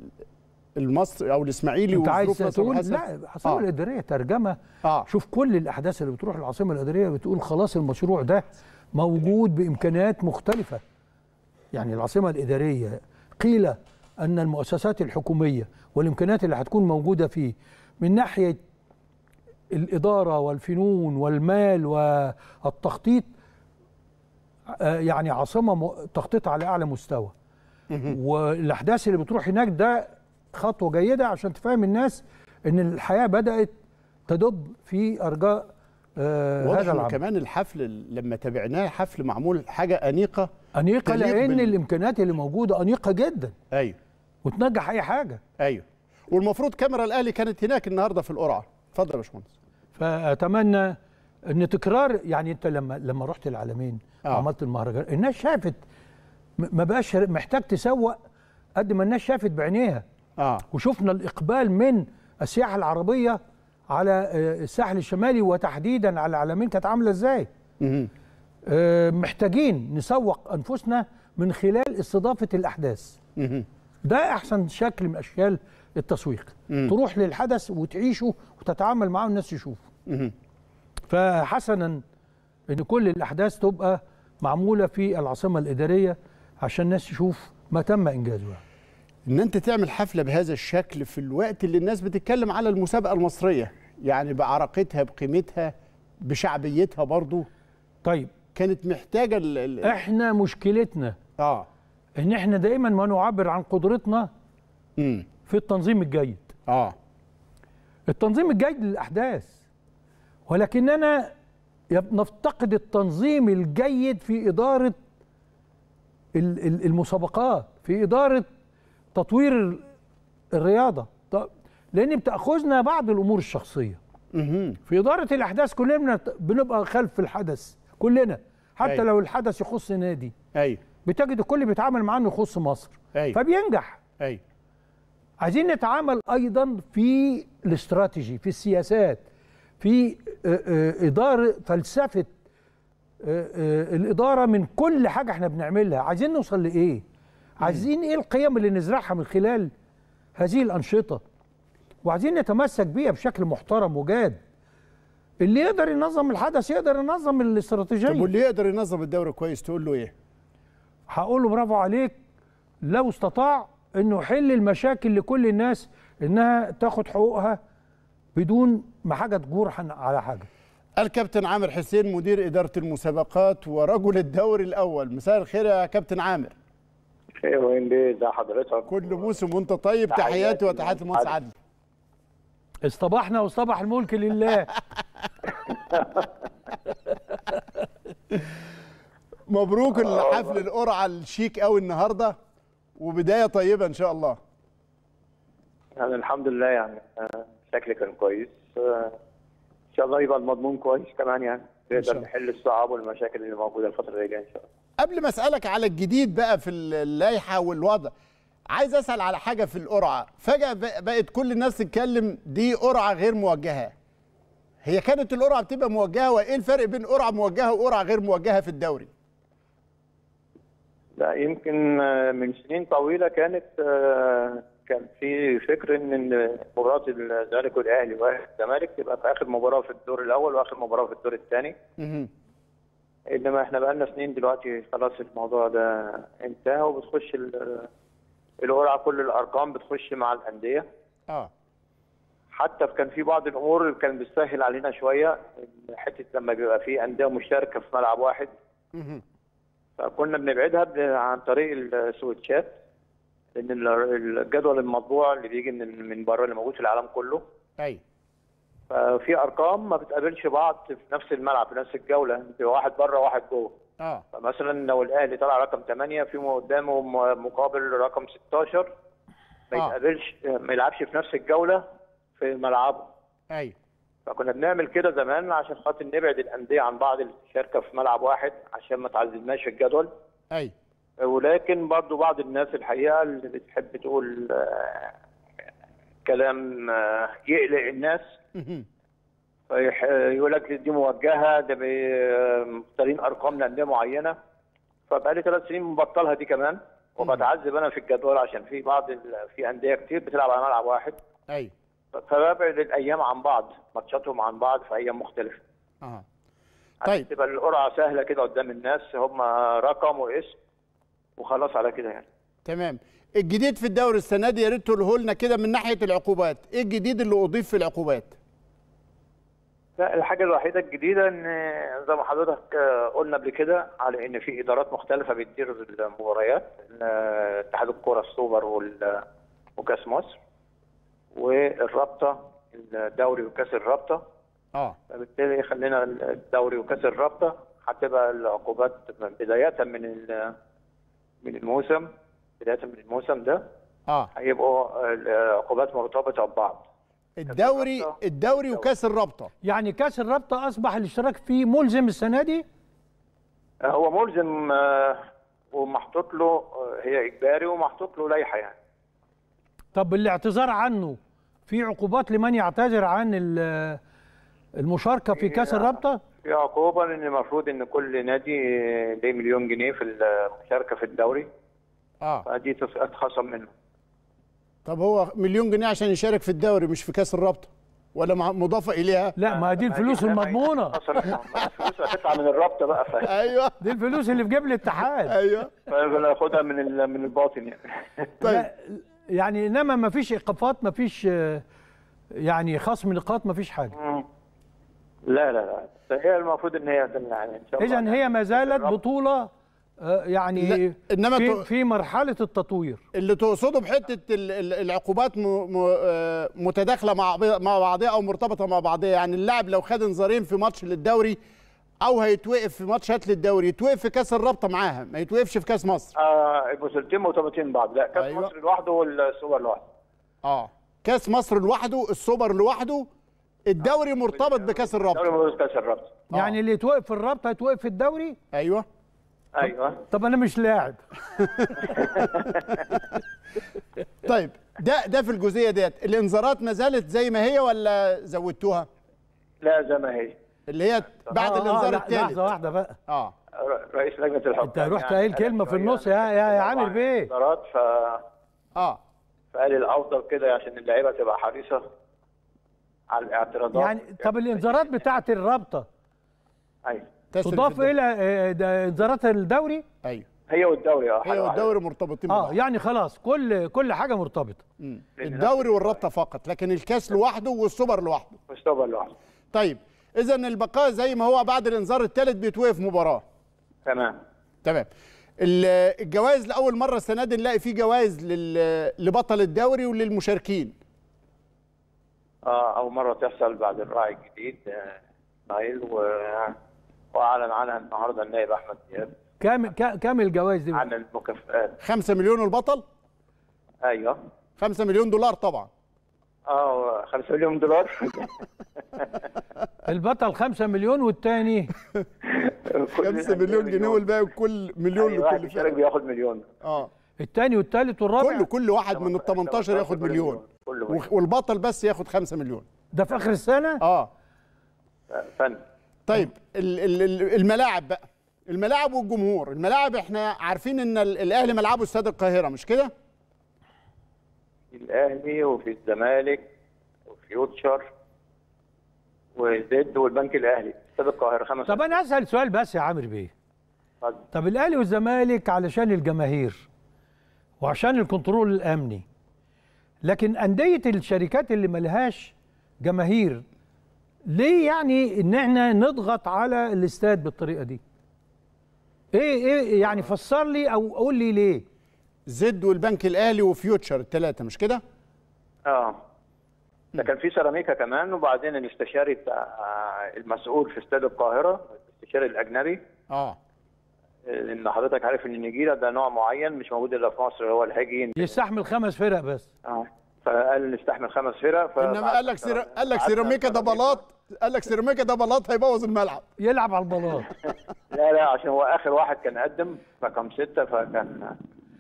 المصري او الاسماعيلي انت عايز تقول لا العاصمه آه. الاداريه ترجمه آه. شوف كل الاحداث اللي بتروح العاصمه الاداريه بتقول خلاص المشروع ده موجود بامكانيات مختلفه يعني العاصمه الاداريه قيل ان المؤسسات الحكوميه والامكانيات اللي هتكون موجوده فيه من ناحيه الإدارة والفنون والمال والتخطيط آه، يعني عاصمة تخطيط على أعلى مستوى والأحداث اللي بتروح هناك ده خطوة جيدة عشان تفهم الناس إن الحياة بدأت تدب في أرجاء آه هذا العمل كمان الحفل لما تابعناه حفل معمول حاجة أنيقة أنيقة لأن بال... الإمكانيات اللي موجودة أنيقة جدا أيوه وتنجح أي حاجة أيوه والمفروض كاميرا الأهلي كانت هناك النهاردة في القرعة اتفضل يا باشمهندس فاتمنى ان تكرار يعني انت لما لما رحت العالمين آه. عملت المهرجان الناس شافت ما بقاش محتاج تسوق قد ما الناس شافت بعينيها آه. وشفنا الاقبال من السياحه العربيه على آه، الساحل الشمالي وتحديدا على العالمين كانت عامله ازاي آه، محتاجين نسوق انفسنا من خلال استضافه الاحداث ده احسن شكل من اشكال التسويق تروح للحدث وتعيشه وتتعامل معاه والناس تشوفه فحسنا ان كل الاحداث تبقى معموله في العاصمه الاداريه عشان الناس تشوف ما تم انجازه ان انت تعمل حفله بهذا الشكل في الوقت اللي الناس بتتكلم على المسابقه المصريه يعني بعرقتها بقيمتها بشعبيتها برضو طيب كانت محتاجه الـ الـ احنا مشكلتنا اه ان احنا دايما ما نعبر عن قدرتنا م. في التنظيم الجيد اه التنظيم الجيد للاحداث ولكننا نفتقد التنظيم الجيد في إدارة المسابقات في إدارة تطوير الرياضة لأن بتأخذنا بعض الأمور الشخصية في إدارة الأحداث كلنا بنبقى خلف الحدث كلنا حتى لو الحدث يخص نادي بتجد الكل بيتعامل معاه انه يخص مصر فبينجح عايزين نتعامل ايضا في الاستراتيجي في السياسات في آه، آه، إدارة فلسفة آه، الإدارة من كل حاجة احنا بنعملها عايزين نوصل لإيه عايزين إيه القيم اللي نزرعها من خلال هذه الأنشطة وعايزين نتمسك بيها بشكل محترم وجاد اللي يقدر ينظم الحدث يقدر ينظم الاستراتيجيه طب واللي يقدر ينظم الدوري كويس تقول له ايه هقول له برافو عليك لو استطاع انه يحل المشاكل لكل الناس انها تاخد حقوقها بدون ما حاجه تجور على حاجه الكابتن عامر حسين مدير اداره المسابقات ورجل الدوري الاول مساء الخير يا كابتن عامر خير وين ليه ازي حضرتك كل موسم وانت طيب تحياتي وتحيات المهندس عدلي اصطبحنا واصطبح الملك لله مبروك الحفل القرعه الشيك قوي النهارده وبدايه طيبه ان شاء الله يعني الحمد لله يعني شكلي كان كويس ان شاء الله يبقى المضمون كويس كمان يعني نقدر نحل الصعاب والمشاكل اللي موجوده الفتره اللي جايه ان شاء الله قبل ما اسالك على الجديد بقى في اللائحه والوضع عايز اسال على حاجه في القرعه فجاه بقت كل الناس تتكلم دي قرعه غير موجهه هي كانت القرعه بتبقى موجهه وايه الفرق بين قرعه موجهه وقرعه غير موجهه في الدوري لا يمكن من سنين طويله كانت آه، كان في فكر ان مباراه الزمالك والاهلي والزمالك تبقى في اخر مباراه في الدور الاول واخر مباراه في الدور الثاني. انما احنا بقى لنا سنين دلوقتي خلاص الموضوع ده انتهى وبتخش القرعه كل الارقام بتخش مع الانديه. اه حتى كان في بعض الامور كان بتسهل علينا شويه حته لما بيبقى في انديه مشتركه في ملعب واحد. فكنا بنبعدها عن طريق السويتشات. ان الجدول المطبوع اللي بيجي من من بره اللي موجود في العالم كله ايوه ففي ارقام ما بتقابلش بعض في نفس الملعب في نفس الجوله في واحد بره واحد جوه اه فمثلا لو الاهلي طلع رقم 8 في قدامه مقابل رقم 16 ما آه. يتقابلش ما يلعبش في نفس الجوله في ملعبه ايوه فكنا بنعمل كده زمان عشان خاطر نبعد الانديه عن بعض الشركه في ملعب واحد عشان ما تعذبناش في الجدول ايوه ولكن برضو بعض الناس الحقيقه اللي بتحب تقول آه، كلام آه، يقلق الناس يقول لك دي موجهه ده مختارين ارقام لانديه معينه فبقالي ثلاث سنين مبطلها دي كمان وبتعذب انا في الجدول عشان في بعض في انديه كتير بتلعب على ملعب واحد ايوه فببعد الايام عن بعض ماتشاتهم عن بعض في ايام مختلفه اه طيب تبقى القرعه سهله كده قدام الناس هم رقم واسم وخلاص على كده يعني تمام الجديد في الدوري السنه دي يا ريت تقوله لنا كده من ناحيه العقوبات ايه الجديد اللي اضيف في العقوبات لا الحاجه الوحيده الجديده ان زي ما حضرتك آه، قلنا قبل كده على ان في ادارات مختلفه بتدير المباريات آه، اتحاد الكره السوبر آه، وكاس مصر والرابطه الدوري وكاس الرابطه اه فبالتالي خلينا الدوري وكاس الرابطه هتبقى العقوبات بدايه من من الموسم بدايه من الموسم ده اه هيبقوا العقوبات مرتبطه ببعض الدوري الدوري وكاس الرابطه يعني كاس الرابطه اصبح الاشتراك فيه ملزم السنه دي آه، هو ملزم آه، ومحطوط له آه، هي اجباري ومحطوط له لائحه يعني طب الاعتذار عنه في عقوبات لمن يعتذر عن المشاركه في إيه، كاس الرابطه في عقوبه لان المفروض ان كل نادي ليه مليون جنيه في المشاركه في الدوري اه فدي تتخصم منه طب هو مليون جنيه عشان يشارك في الدوري مش في كاس الرابطه ولا مضافه اليها لا ما دي الفلوس المضمونه الفلوس هتطلع من الرابطه بقى فاهم. ايوه دي الفلوس اللي في جيب الاتحاد ايوه فناخدها من من الباطن يعني طيب يعني انما ما فيش ايقافات ما فيش يعني خصم نقاط ما فيش حاجه لا لا لا هي المفروض ان هي يعني ان شاء الله اذا يعني. هي ما زالت بطوله آه، يعني انما في, في مرحله التطوير اللي تقصده بحته العقوبات آه، متداخله مع مع بعضها او مرتبطه مع بعضها يعني اللاعب لو خد انذارين في ماتش للدوري او هيتوقف في ماتش هات للدوري يتوقف في كاس الرابطه معاها ما يتوقفش في كاس مصر اه يبقوا سنتين مرتبطين ببعض لا كاس أيوة. مصر لوحده والسوبر لوحده اه كاس مصر لوحده السوبر لوحده الدوري مرتبط بكاس الرابطه الدوري مرتبط بكاس الرابطه آه. يعني اللي يتوقف في الرابطه هيتوقف في الدوري ايوه ايوه طب انا مش لاعب طيب ده ده في الجزئيه ديت الانذارات ما زالت زي ما هي ولا زودتوها لا زي ما هي اللي هي بعد آه, آه، الانذار آه الثالث لحظه واحده بقى اه رئيس لجنه الحكام انت رحت يعني قايل يعني كلمه في النص يا يا, يا عامر بيه انذارات ف اه فقال الافضل كده عشان اللعيبه تبقى حريصه على الاعتراضات يعني طب الانذارات يعني بتاعه الرابطه ايوه تضاف الى آه، آه، انذارات الدوري ايوه هي والدوري اه هي والدوري مرتبطين اه يعني خلاص كل كل حاجه مرتبطه الدوري والرابطه فقط لكن الكاس نعم. لوحده والسوبر لوحده والسوبر لوحده طيب اذا البقاء زي ما هو بعد الانذار الثالث بيتوقف مباراه تمام تمام الجوائز لاول مره السنه دي نلاقي فيه جوائز لبطل الدوري وللمشاركين آه، أول مرة تحصل بعد الراعي الجديد نايل آه، وأعلن عنها النهاردة النائب أحمد دياب كام كام الجوائز دي؟ عن المكافآت 5 مليون البطل؟ أيوه 5 مليون دولار طبعا اه 5 مليون دولار البطل 5 مليون والتاني 5 مليون جنيه والباقي كل مليون أيوة لكل فريق بياخد مليون اه التاني والتالت والرابع كله كل واحد من ال 18 ياخد مليون والبطل بس ياخد 5 مليون ده في اخر السنه اه فن طيب الملاعب بقى الملاعب والجمهور الملاعب احنا عارفين ان الاهلي ملعبه استاد القاهره مش كده الاهلي وفي الزمالك وفيوتشر وزد والبنك الاهلي استاد القاهره خمس طب انا اسال سؤال بس يا عامر بيه طب الاهلي والزمالك علشان الجماهير وعشان الكنترول الامني لكن انديه الشركات اللي ملهاش جماهير ليه يعني ان احنا نضغط على الاستاد بالطريقه دي ايه ايه يعني فسر لي او قول لي ليه زد والبنك الاهلي وفيوتشر الثلاثه مش كده اه ده كان في سيراميكا كمان وبعدين الاستشاري بتاع آه، المسؤول في استاد القاهره الاستشاري الاجنبي اه لان حضرتك عارف ان النجيله ده نوع معين مش موجود الا في مصر هو الهجين يستحمل خمس فرق بس اه فقال نستحمل خمس فرق ف... انما قال لك سير... قال لك سيراميكا ده بلاط قال لك سيراميكا ده بلاط هيبوظ الملعب يلعب على البلاط لا لا عشان هو اخر واحد كان قدم رقم سته فكان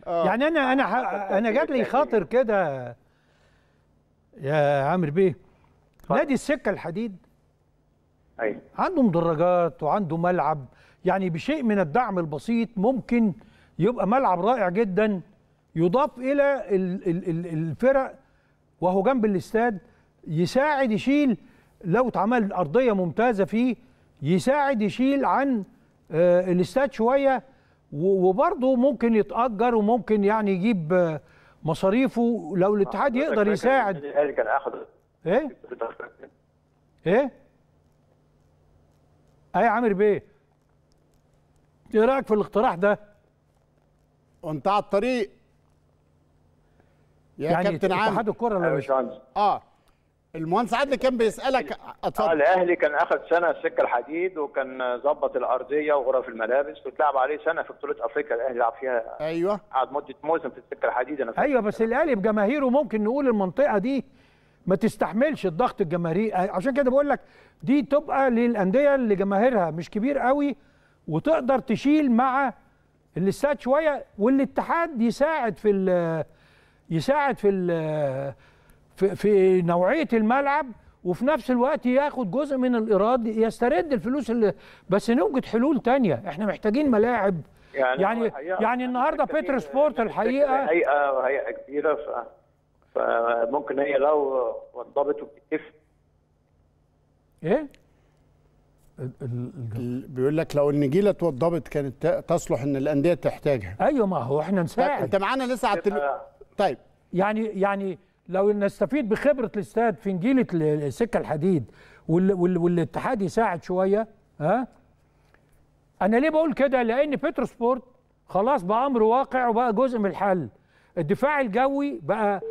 آه. يعني انا انا ح... انا جات لي خاطر كده يا عامر بيه نادي السكه الحديد ايوه عنده مدرجات وعنده ملعب يعني بشيء من الدعم البسيط ممكن يبقى ملعب رائع جدا يضاف الى الفرق وهو جنب الاستاد يساعد يشيل لو اتعمل ارضيه ممتازه فيه يساعد يشيل عن آه، الاستاد شويه وبرضه ممكن يتاجر وممكن يعني يجيب آه، مصاريفه لو الاتحاد يقدر يساعد يعني الاهلي كان ايه ايه اي عامر بيه ايه رايك في الاقتراح ده وانت على الطريق يا يعني كابتن عامر اتحاد الكره لو مش اه المهندس عادل كان بيسالك اتفضل آه، الاهلي كان اخذ سنه سكه الحديد وكان ظبط الارضيه وغرف الملابس واتلعب عليه سنه في بطوله افريقيا الاهلي لعب فيها ايوه قعد مده موسم في السكه الحديد انا ايوه بس الاهلي بجماهيره ممكن نقول المنطقه دي ما تستحملش الضغط الجماهيري عشان كده بقول لك دي تبقى للانديه اللي جماهيرها مش كبير قوي وتقدر تشيل مع الاستاد شويه والاتحاد يساعد في يساعد في في, في نوعيه الملعب وفي نفس الوقت ياخد جزء من الايراد يسترد الفلوس اللي بس نوجد حلول تانية احنا محتاجين ملاعب يعني يعني, يعني النهارده بيتر سبورت الحقيقه هيئه هيئه كبيره فممكن هي لو وضبت وبتتفق ايه بيقول لك لو النجيله اتوضبت كانت تصلح ان الانديه تحتاجها ايوه ما هو احنا طيب، نساعد انت معانا لسه على التل... طيب يعني يعني لو نستفيد بخبره الاستاد في نجيله السكه الحديد وال... وال... والاتحاد يساعد شويه ها انا ليه بقول كده لان بيترو سبورت خلاص بقى امر واقع وبقى جزء من الحل الدفاع الجوي بقى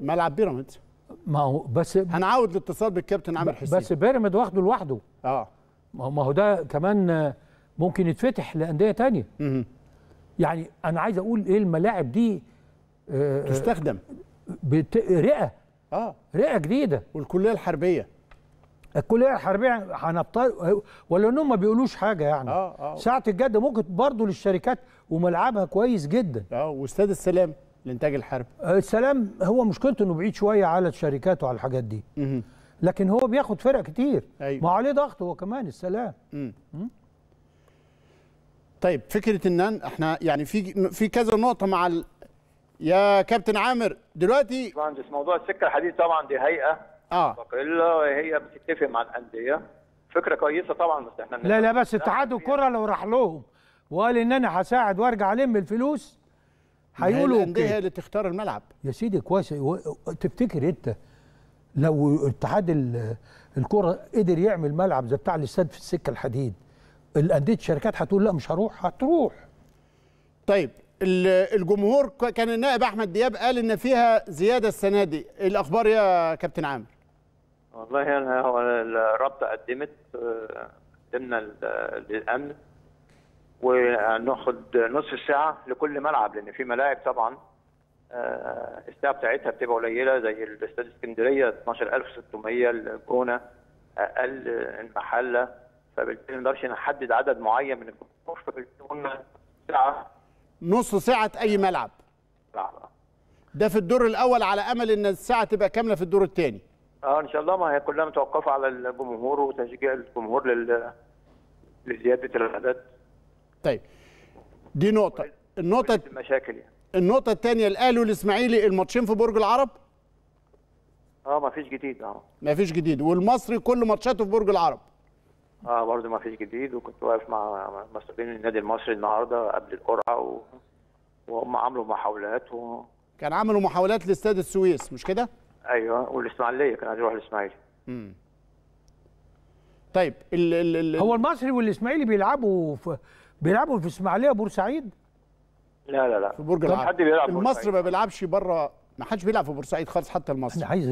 ملعب بيراميدز ما هو بس هنعاود الاتصال بالكابتن عامر حسين بس بيراميد واخده لوحده اه ما هو ده كمان ممكن يتفتح لانديه ثانيه يعني انا عايز اقول ايه الملاعب دي آه، آه، تستخدم بت... رئه اه رئه جديده والكليه الحربيه الكليه الحربيه هنبطل ولا انهم ما بيقولوش حاجه يعني آه آه. ساعه الجد ممكن برضه للشركات وملعبها كويس جدا اه واستاد السلام الانتاج الحربي السلام هو مشكلته انه بعيد شويه على الشركات وعلى الحاجات دي لكن هو بياخد فرق كتير أيوة. ما عليه ضغط هو كمان السلام طيب فكره ان احنا يعني في في كذا نقطه مع ال... يا كابتن عامر دلوقتي مهندس موضوع السكه الحديد طبعا دي هيئه اه مستقله هي بتتفق مع الانديه فكره كويسه طبعا بس احنا لا لا بس اتحاد الكره لو راح لهم وقال ان انا هساعد وارجع الم الفلوس هيقولوا الانديه هي اللي تختار الملعب يا سيدي كويس تفتكر انت لو اتحاد الكره قدر يعمل ملعب زي بتاع الاستاد في السكه الحديد الانديه الشركات هتقول لا مش هروح هتروح طيب الجمهور كان النائب احمد دياب قال ان فيها زياده السنه دي الاخبار يا كابتن عامر والله هو الرابطه قدمت آه، قدمنا للامن وناخد نص ساعه لكل ملعب لان في ملاعب طبعا آه، الساعه بتاعتها بتبقى قليله زي الاستاد اسكندريه 12600 الجونه اقل المحله فبالتالي ما نقدرش نحدد عدد معين من الجمهور فبالتالي قلنا ساعه نص ساعه اي ملعب ده في الدور الاول على امل ان الساعه تبقى كامله في الدور الثاني اه ان شاء الله ما هي كلها متوقفه على الجمهور وتشجيع الجمهور لل... لزياده العدد طيب دي نقطه النقطه المشاكل يعني. النقطه الثانيه الاهلي والاسماعيلي الماتشين في برج العرب اه ما فيش جديد اه ما فيش جديد والمصري كل ماتشاته في برج العرب اه برضه ما فيش جديد وكنت واقف مع مسؤولين النادي المصري النهارده قبل القرعه و... وهم عملوا محاولات و... كان عملوا محاولات لاستاد السويس مش كده؟ ايوه والاسماعيليه كان عايز يروح الاسماعيلي امم طيب ال ال ال هو المصري والاسماعيلي بيلعبوا في بيلعبوا في اسماعيليه بورسعيد لا لا لا في برج العرب حد بيلعب مصر ما بيلعبش بره ما حدش بيلعب في بورسعيد خالص حتى المصري انا عايز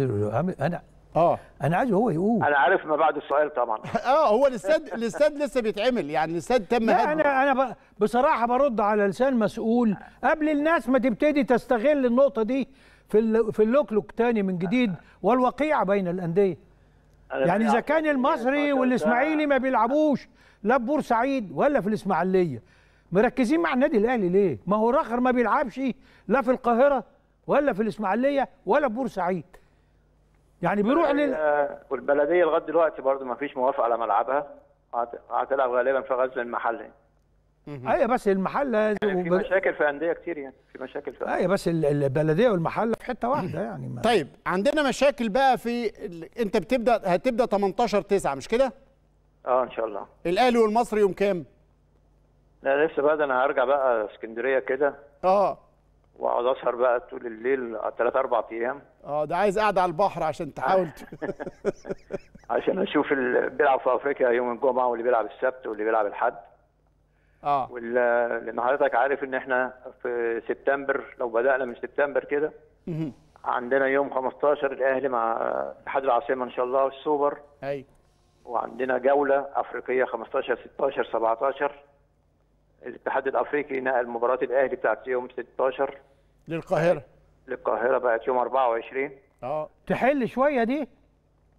انا اه انا عايز هو يقول انا عارف ما بعد السؤال طبعا اه هو الاستاد الاستاد لسه بيتعمل يعني الاستاد تم هدمه انا انا ب... بصراحه برد على لسان مسؤول قبل الناس ما تبتدي تستغل النقطه دي في في اللوكلوك تاني من جديد والوقيعه بين الانديه يعني اذا كان المصري والاسماعيلي ما بيلعبوش لا في بورسعيد ولا في الاسماعيليه مركزين مع النادي الاهلي ليه ما هو راخر ما بيلعبش لا في القاهره ولا في الاسماعيليه ولا في بورسعيد يعني بيروح لل آه، والبلديه لغايه دلوقتي برضه ما فيش موافقه على ملعبها هتلعب غالبا في غزل المحله ايوه بس المحله يعني في مشاكل في انديه كتير يعني في مشاكل في ايوه بس البلديه والمحله في حته واحده يعني ما... طيب عندنا مشاكل بقى في انت بتبدا هتبدا 18 9 مش كده؟ اه ان شاء الله الاهلي والمصري يوم كام؟ لا لسه بقى ده انا هرجع بقى اسكندريه كده اه واقعد اسهر بقى طول الليل ثلاث اربع ايام اه ده عايز قاعد على البحر عشان تحاول عشان اشوف اللي بيلعب في افريقيا يوم الجمعه واللي بيلعب السبت واللي بيلعب الحد اه وال... لان حضرتك عارف ان احنا في سبتمبر لو بدانا من سبتمبر كده عندنا يوم 15 الاهلي مع اتحاد العاصمه ان شاء الله والسوبر ايوه وعندنا جوله افريقيه 15 16 17 الاتحاد الافريقي نقل مباراه الاهلي بتاعت يوم 16 للقاهره للقاهره بقت يوم 24 اه تحل شويه دي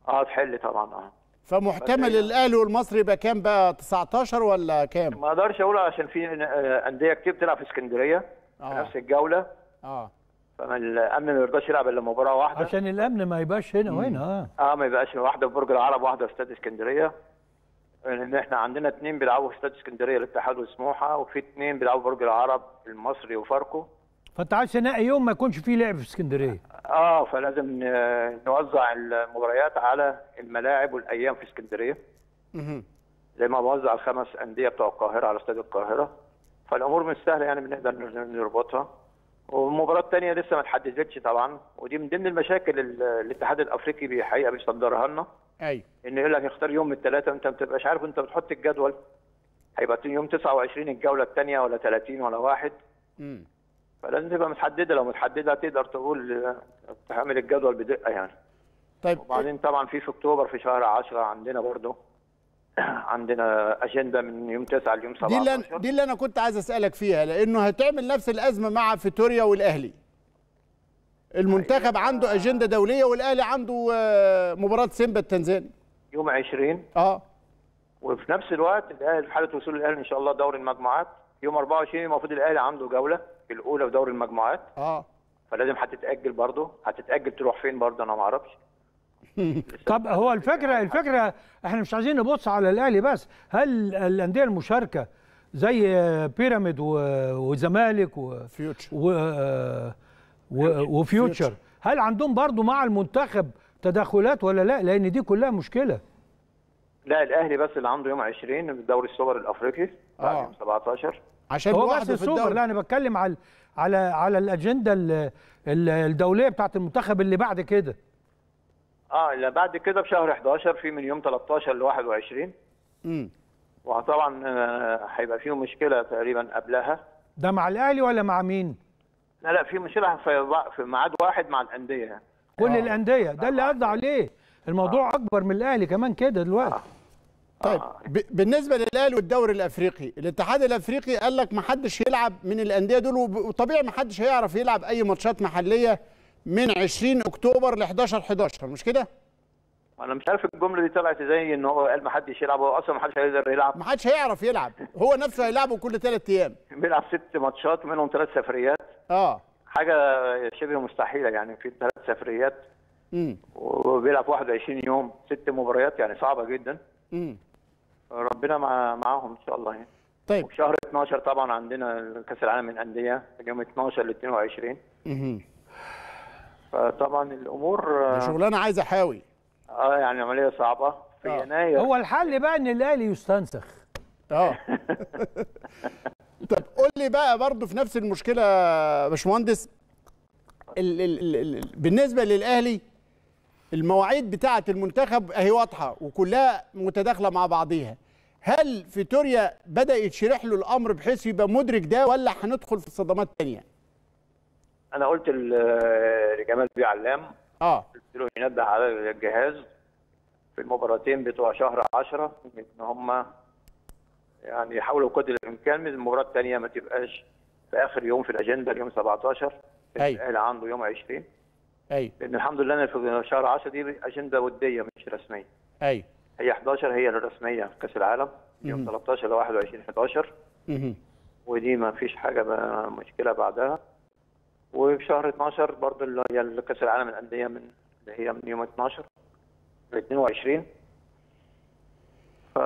اه تحل طبعا اه فمحتمل الاهلي والمصري يبقى كام بقى 19 ولا كام؟ ما اقدرش اقول عشان في آه، انديه كتير بتلعب في اسكندريه آه. في نفس الجوله اه فالامن ما يرضاش يلعب الا مباراه واحده عشان الامن ما يبقاش هنا وهنا اه اه ما يبقاش واحده في برج العرب واحده في استاد اسكندريه لان احنا عندنا اثنين بيلعبوا في استاد اسكندريه الاتحاد وسموحه وفي اثنين بيلعبوا برج العرب المصري وفاركو فانت عايز تنقي يوم ما يكونش فيه لعب في اسكندريه اه فلازم نوزع المباريات على الملاعب والايام في اسكندريه زي ما بوزع الخمس انديه بتوع القاهره على استاد القاهره فالامور مش سهله يعني بنقدر نربطها والمباراه الثانيه لسه ما اتحددتش طبعا ودي من ضمن المشاكل اللي الاتحاد الافريقي الحقيقه بيصدرها لنا ايوه انه يقول لك اختار يوم من الثلاثه انت ما بتبقاش عارف انت بتحط الجدول هيبقى يوم 29 الجوله الثانيه ولا 30 ولا واحد امم فلازم تبقى متحدده لو متحدده تقدر تقول آه، تعمل الجدول بدقه يعني طيب وبعدين طبعا في في اكتوبر في شهر 10 عندنا برضه عندنا اجنده من يوم 9 ليوم 17 دي اللي, دي اللي انا كنت عايز اسالك فيها لانه هتعمل نفس الازمه مع فيتوريا والاهلي المنتخب أيوة. عنده اجنده دوليه والاهلي عنده آه، مباراه سيمبا التنزاني يوم 20 اه وفي نفس الوقت الاهلي في حاله وصول الاهلي ان شاء الله دوري المجموعات يوم 24 المفروض الاهلي عنده جوله الاولى في دوري المجموعات اه فلازم هتتاجل برضه هتتاجل تروح فين برضه انا ما اعرفش طب هو الفكره الفكره احنا مش عايزين نبص على الاهلي بس هل الانديه المشاركه زي بيراميد وزمالك وفيوتشر و... و... وفيوتشر هل عندهم برضو مع المنتخب تدخلات ولا لا لان دي كلها مشكله لا الاهلي بس اللي عنده يوم 20 دوري السوبر الافريقي اه يوم 17 عشان هو بس السوبر لا انا بتكلم على على على الاجنده الدوليه بتاعت المنتخب اللي بعد كده اه بعد كده بشهر 11 في من يوم 13 ل 21 امم وطبعا آه، هيبقى فيه مشكله تقريبا قبلها ده مع الاهلي ولا مع مين؟ لا لا في مشكله في في ميعاد واحد مع الانديه كل آه. الانديه ده اللي قصدي عليه الموضوع آه. اكبر من الاهلي كمان كده دلوقتي آه. طيب آه. بالنسبه للاهلي والدوري الافريقي الاتحاد الافريقي قال لك ما حدش يلعب من الانديه دول وطبيعي ما حدش هيعرف يلعب اي ماتشات محليه من 20 اكتوبر ل 11 11 مش كده؟ انا مش عارف الجمله دي طلعت ازاي ان هو قال ما حدش يلعب هو اصلا ما حدش هيقدر يلعب ما حدش هيعرف يلعب هو نفسه هيلعبه كل ثلاث ايام بيلعب ست ماتشات منهم ثلاث سفريات اه حاجه شبه مستحيله يعني في ثلاث سفريات امم وبيلعب 21 يوم ست مباريات يعني صعبه جدا امم ربنا مع معاهم ان شاء الله يعني طيب وفي شهر 12 طبعا عندنا كاس العالم للانديه يوم 12 ل 22 امم فطبعا الامور آه، شغلانه عايزه حاوي اه يعني عمليه صعبه في آه. يناير هو الحل بقى ان الاهلي يستنسخ اه طب قول لي بقى برضه في نفس المشكله يا باشمهندس بالنسبه للاهلي المواعيد بتاعه المنتخب اهي واضحه وكلها متداخله مع بعضيها هل فيتوريا بدا يتشرح له الامر بحيث يبقى مدرك ده ولا هندخل في صدمات تانية انا قلت لجمال بيه علام اه قلت له ينبه على الجهاز في المباراتين بتوع شهر 10 ان هم يعني يحاولوا قدر الامكان من المباراه الثانيه ما تبقاش في اخر يوم في الاجنده اليوم 17 ايوه الاهلي عنده يوم 20 ايوه لان الحمد لله انا في شهر 10 دي اجنده وديه مش رسميه ايوه هي 11 هي الرسميه في كاس العالم يوم 13 ل 21 11 ودي ما فيش حاجه مشكله بعدها وفي شهر 12 برضه اللي هي كاس العالم للانديه من اللي هي من يوم 12 ل 22 ف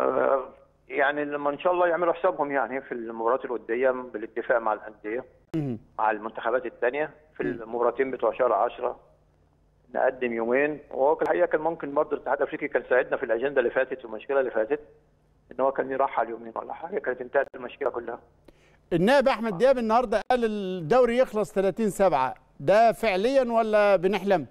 يعني لما ان شاء الله يعملوا حسابهم يعني في المباريات الوديه بالاتفاق مع الانديه مع المنتخبات الثانيه في المباراتين بتوع شهر 10 نقدم يومين وهو الحقيقه كان ممكن برضه الاتحاد الافريقي كان ساعدنا في الاجنده اللي فاتت والمشكله اللي فاتت ان هو كان يرحل يومين ولا حاجه كانت انتهت المشكله كلها النائب احمد دياب النهارده قال الدوري يخلص 30 7 ده فعليا ولا بنحلم؟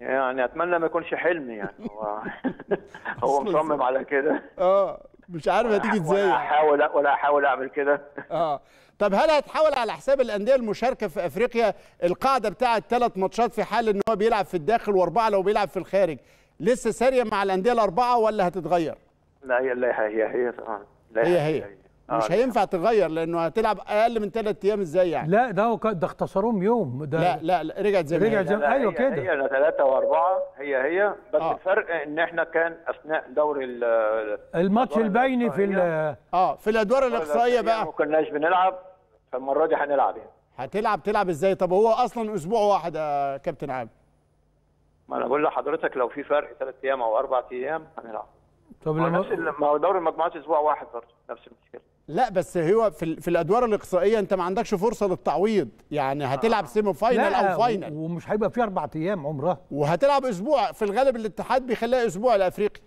يعني اتمنى ما يكونش حلم يعني هو هو مصمم على كده اه مش عارف هتيجي ازاي ولا احاول ولا احاول اعمل كده اه طب هل هتحاول على حساب الانديه المشاركه في افريقيا القاعده بتاعه ثلاث ماتشات في حال ان هو بيلعب في الداخل واربعه لو بيلعب في الخارج لسه ساريه مع الانديه الاربعه ولا هتتغير؟ لا هي لا هي هي طبعا لا هي هي, هي. آه، مش هينفع تغير لانه هتلعب اقل من ثلاث ايام ازاي يعني لا ده ده اختصروهم يوم ده لا لا, لا رجعت زي ما رجعت زي ايوه كده هي ثلاثه واربعه هي هي بس آه. الفرق ان احنا كان اثناء دوري الماتش البيني في اه في الادوار الاقصائيه بقى ما كناش بنلعب فالمره دي هنلعب يعني هتلعب تلعب ازاي طب هو اصلا اسبوع واحد يا كابتن عامر ما انا بقول لحضرتك لو في فرق ثلاث ايام او اربع ايام هنلعب طب لما ما هو دوري المجموعات اسبوع واحد برضه نفس المشكله لا بس هو في, في الادوار الاقصائيه انت ما عندكش فرصه للتعويض يعني هتلعب سيمي آه. فاينل او فاينل ومش هيبقى في اربع ايام عمرها وهتلعب اسبوع في الغالب الاتحاد بيخليها اسبوع الافريقي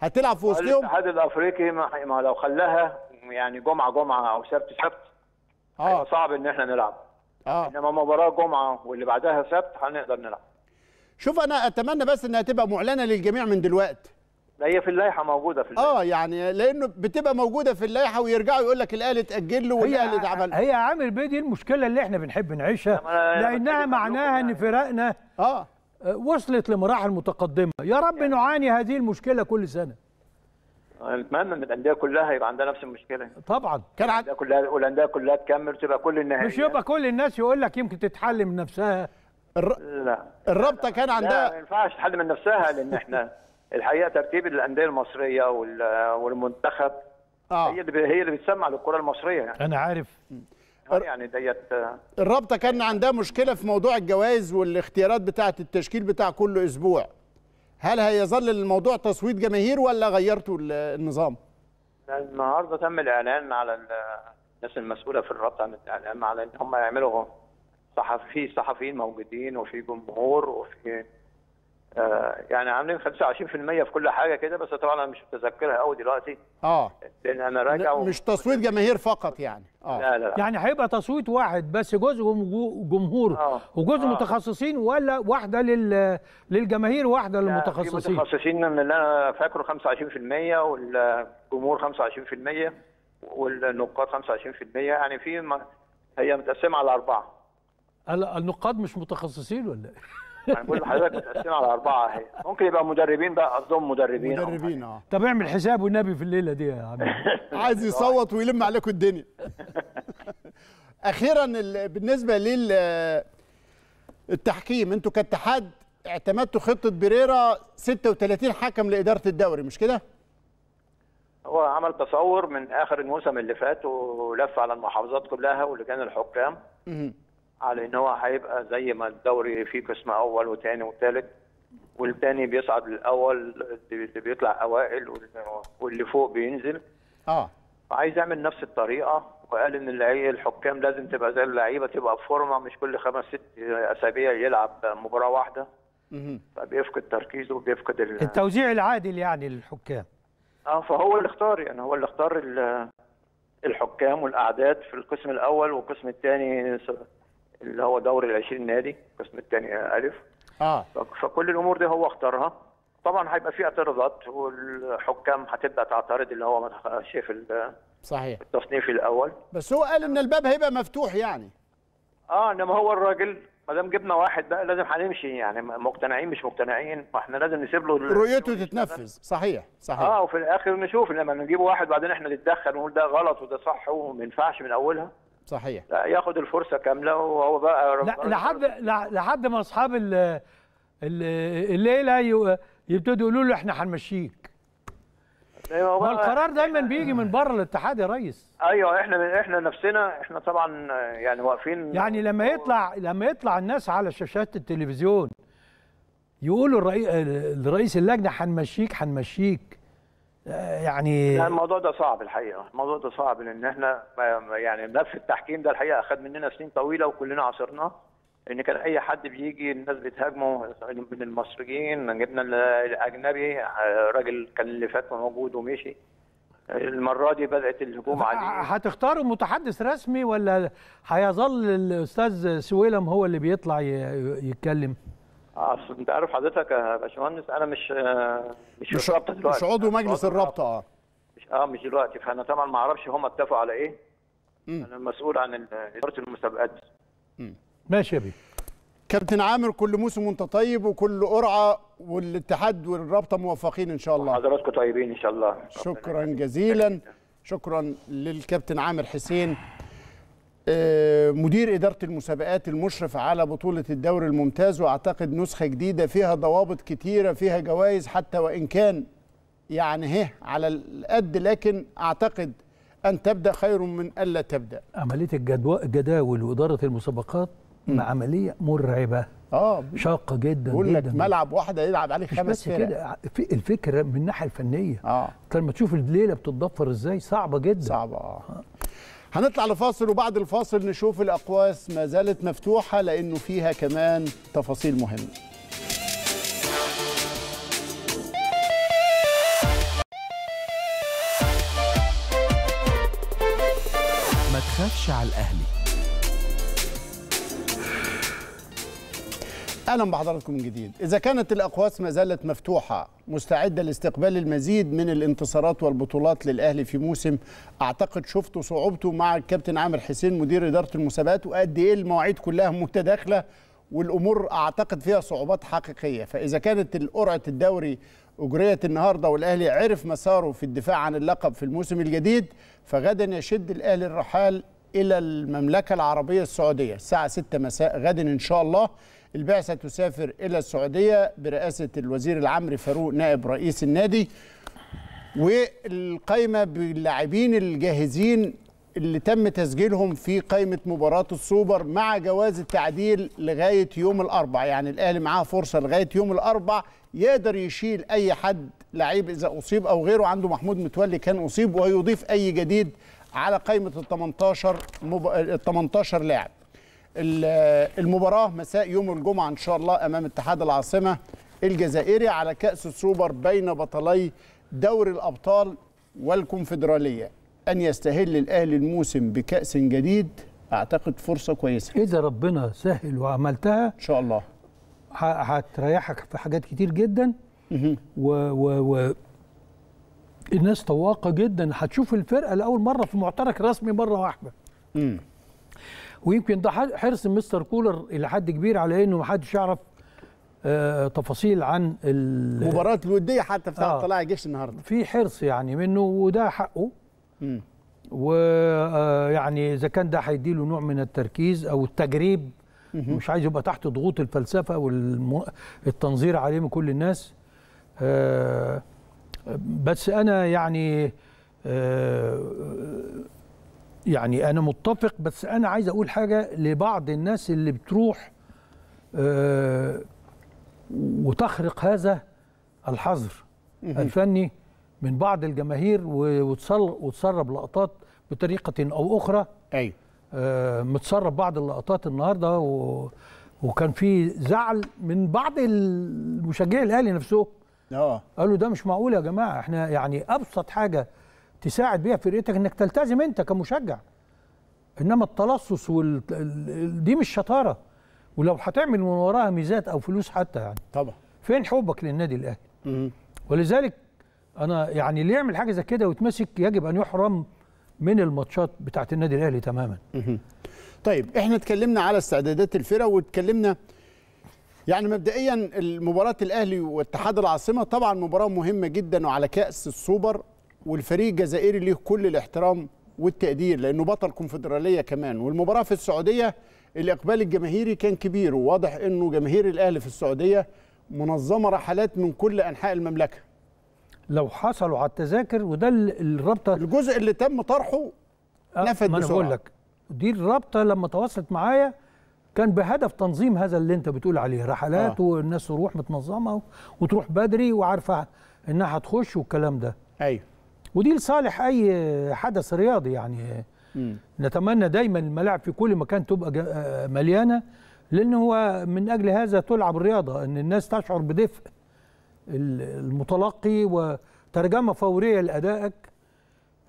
هتلعب في آه، وسطهم الاتحاد الافريقي ما لو خلاها يعني جمعه جمعه او سبت سبت اه صعب ان احنا نلعب اه انما مباراه جمعه واللي بعدها سبت هنقدر نلعب شوف انا اتمنى بس انها تبقى معلنه للجميع من دلوقتي هي في اللائحه موجوده في اللائحة. اه يعني لانه بتبقى موجوده في اللائحه ويرجعوا يقول لك الاهلي اتاجل له والاهلي اتعمل هي عامل بيه دي المشكله اللي احنا بنحب نعيشها لانها معناها ان يعني. فرقنا اه وصلت لمراحل متقدمه يا رب يعني. نعاني هذه المشكله كل سنه نتمنى ان الانديه كلها يبقى عندها نفس المشكله طبعا كان عن... كلها الانديه كلها تكمل وتبقى كل النهايه مش يبقى كل الناس يقول لك يمكن تتحل من نفسها الر... لا الرابطه كان عندها لا ما ينفعش تحل من نفسها لان احنا الحقيقه ترتيب الانديه المصريه والمنتخب آه. هي اللي هي اللي بتسمع للكره المصريه يعني انا عارف آه، يعني ديت آه. الرابطه كان عندها مشكله في موضوع الجوائز والاختيارات بتاعه التشكيل بتاع كل اسبوع هل هيظل الموضوع تصويت جماهير ولا غيرتوا النظام النهارده تم الاعلان على الناس المسؤوله في الرابطه عن الاعلام على ان هم يعملوا صحفي صحفيين موجودين وفي جمهور وفي آه، يعني عاملين 25% في كل حاجه كده بس طبعا انا مش متذكرها قوي دلوقتي اه لان انا راجع و... مش تصويت جماهير فقط يعني اه لا لا لا. يعني هيبقى تصويت واحد بس جزء جمهور آه. وجزء آه. متخصصين ولا واحده لل... للجماهير واحده للمتخصصين المتخصصين من اللي انا فاكره 25% والجمهور 25% والنقاد 25% يعني في هي متقسمه على اربعه النقاد مش متخصصين ولا ايه؟ انا يعني بقول لحضرتك متقسمين على اربعه اهي ممكن يبقى مدربين بقى قصدهم مدربين مدربين اه طب اعمل حساب والنبي في الليله دي يا عم عايز يصوت ويلم عليكم الدنيا اخيرا بالنسبه لل التحكيم انتوا كاتحاد اعتمدتوا خطه بريرا 36 حكم لاداره الدوري مش كده؟ هو عمل تصور من اخر الموسم اللي فات ولف على المحافظات كلها ولجان الحكام على ان هو هيبقى زي ما الدوري فيه قسم اول وثاني وثالث والثاني بيصعد الاول اللي بيطلع اوائل واللي فوق بينزل اه عايز يعمل نفس الطريقه وقال ان الحكام لازم تبقى زي اللعيبه تبقى في فورمه مش كل خمس ست اسابيع يلعب مباراه واحده فبيفقد تركيزه وبيفقد التوزيع العادل يعني للحكام اه فهو اللي اختار يعني هو اللي اختار الحكام والاعداد في القسم الاول والقسم الثاني اللي هو دوري ال 20 نادي القسم الثاني الف اه فكل الامور دي هو اختارها طبعا هيبقى في اعتراضات والحكام هتبدا تعترض اللي هو شايف صحيح التصنيف الاول بس هو قال ان الباب هيبقى مفتوح يعني اه انما هو الراجل ما دام جبنا واحد بقى لازم هنمشي يعني مقتنعين مش مقتنعين واحنا لازم نسيب له رؤيته تتنفذ صحيح صحيح اه وفي الاخر نشوف لما نجيب واحد بعدين احنا نتدخل ونقول ده غلط وده صح وما ينفعش من اولها صحيح ياخد الفرصه كامله وهو بقى لحد لحد ما اصحاب الليله يبتدوا يقولوا له احنا هنمشيك ما القرار دايما بيجي من بره الاتحاد يا ريس ايوه احنا احنا نفسنا احنا طبعا يعني واقفين يعني لما يطلع لما يطلع الناس على شاشات التلفزيون يقولوا الرئيس اللجنه هنمشيك هنمشيك آه، يعني لا الموضوع ده صعب الحقيقه الموضوع ده صعب لان احنا يعني ملف التحكيم ده الحقيقه اخذ مننا سنين طويله وكلنا عاصرناه ان كان اي حد بيجي الناس بتهاجمه من المصريين جبنا الاجنبي آه، راجل كان اللي فات موجود ومشي المره دي بدات الهجوم عليه هتختاروا متحدث رسمي ولا هيظل الاستاذ سويلم هو اللي بيطلع يتكلم؟ اصل انت عارف حضرتك يا باشمهندس انا مش مش مش, مش عضو مجلس الرابطه اه مش اه مش دلوقتي فانا طبعا ما اعرفش هم اتفقوا على ايه مم. انا المسؤول عن اداره المسابقات مم. ماشي يا بيه كابتن عامر كل موسم وانت طيب وكل قرعه والاتحاد والرابطه موفقين ان شاء الله حضراتكم طيبين ان شاء الله شكرا جزيلا شكرا للكابتن عامر حسين آه، مدير إدارة المسابقات المشرف على بطولة الدوري الممتاز وأعتقد نسخة جديدة فيها ضوابط كتيرة فيها جوائز حتى وإن كان يعني هي على القد لكن أعتقد أن تبدأ خير من ألا تبدأ عملية الجداول وإدارة المسابقات م. عملية مرعبة اه شاقة جدا بقول لك ملعب واحده يلعب عليه خمس فرق كده الفكرة من الناحية الفنية اه لما تشوف الليلة بتتضفر ازاي صعبة جدا صعبة اه, آه. هنطلع لفاصل وبعد الفاصل نشوف الأقواس ما زالت مفتوحة لأنه فيها كمان تفاصيل مهمة ما تخافش على الأهلي اهلا بحضراتكم من جديد اذا كانت الاقواس ما زالت مفتوحه مستعده لاستقبال المزيد من الانتصارات والبطولات للاهلي في موسم اعتقد شفتوا صعوبته مع الكابتن عامر حسين مدير اداره المسابقات وقد ايه المواعيد كلها متداخله والامور اعتقد فيها صعوبات حقيقيه فاذا كانت قرعه الدوري اجريت النهارده والاهلي عرف مساره في الدفاع عن اللقب في الموسم الجديد فغدا يشد الاهلي الرحال الى المملكه العربيه السعوديه الساعه 6 مساء غدا ان شاء الله البعثة تسافر إلى السعودية برئاسة الوزير العمري فاروق نائب رئيس النادي والقايمة باللاعبين الجاهزين اللي تم تسجيلهم في قائمة مباراة السوبر مع جواز التعديل لغاية يوم الأربع يعني الأهلي معاه فرصة لغاية يوم الأربع يقدر يشيل أي حد لعيب إذا أصيب أو غيره عنده محمود متولي كان أصيب ويضيف أي جديد على قائمة ال 18 مب... ال 18 لاعب المباراه مساء يوم الجمعه ان شاء الله امام اتحاد العاصمه الجزائري على كاس السوبر بين بطلي دوري الابطال والكونفدراليه ان يستهل الاهلي الموسم بكاس جديد اعتقد فرصه كويسه اذا ربنا سهل وعملتها ان شاء الله هتريحك في حاجات كتير جدا و, و, و الناس طواقه جدا هتشوف الفرقه لاول مره في معترك رسمي مره واحده ويمكن ده حرص مستر كولر الى حد كبير على انه ما حدش يعرف آه تفاصيل عن المباراه الوديه حتى بتاعه آه طلائع الجيش النهارده في حرص يعني منه وده حقه ويعني آه، اذا كان ده هيديله نوع من التركيز او التجريب مش عايز يبقى تحت ضغوط الفلسفه والتنظير عليه من كل الناس آه بس انا يعني آه، يعني انا متفق بس انا عايز اقول حاجه لبعض الناس اللي بتروح آه وتخرق هذا الحظر الفني من بعض الجماهير وتسرب لقطات بطريقه او اخرى ايوه آه متسرب بعض اللقطات النهارده و وكان في زعل من بعض المشجعين الاهلي نفسهم اه قالوا ده مش معقول يا جماعه احنا يعني ابسط حاجه تساعد بيها فرقتك انك تلتزم انت كمشجع انما التلصص وال... دي مش شطاره ولو هتعمل من وراها ميزات او فلوس حتى يعني طبعا فين حبك للنادي الاهلي ولذلك انا يعني اللي يعمل حاجه زي كده ويتمسك يجب ان يحرم من الماتشات بتاعه النادي الاهلي تماما طيب احنا اتكلمنا على استعدادات الفرقه واتكلمنا يعني مبدئيا مباراه الاهلي واتحاد العاصمه طبعا مباراه مهمه جدا وعلى كاس السوبر والفريق الجزائري ليه كل الاحترام والتقدير لانه بطل كونفدراليه كمان والمباراه في السعوديه الاقبال الجماهيري كان كبير وواضح انه جماهير الاهلي في السعوديه منظمه رحلات من كل انحاء المملكه لو حصلوا على التذاكر وده الرابطه الجزء اللي تم طرحه أه نفد ما بسرعه بقول لك دي الرابطه لما تواصلت معايا كان بهدف تنظيم هذا اللي انت بتقول عليه رحلات آه. والناس تروح متنظمه وتروح بدري وعارفه انها هتخش والكلام ده ايوه ودي لصالح اي حدث رياضي يعني مم. نتمنى دايما الملاعب في كل مكان تبقى آه، مليانه لان هو من اجل هذا تلعب الرياضه ان الناس تشعر بدفء المتلقي وترجمه فوريه لادائك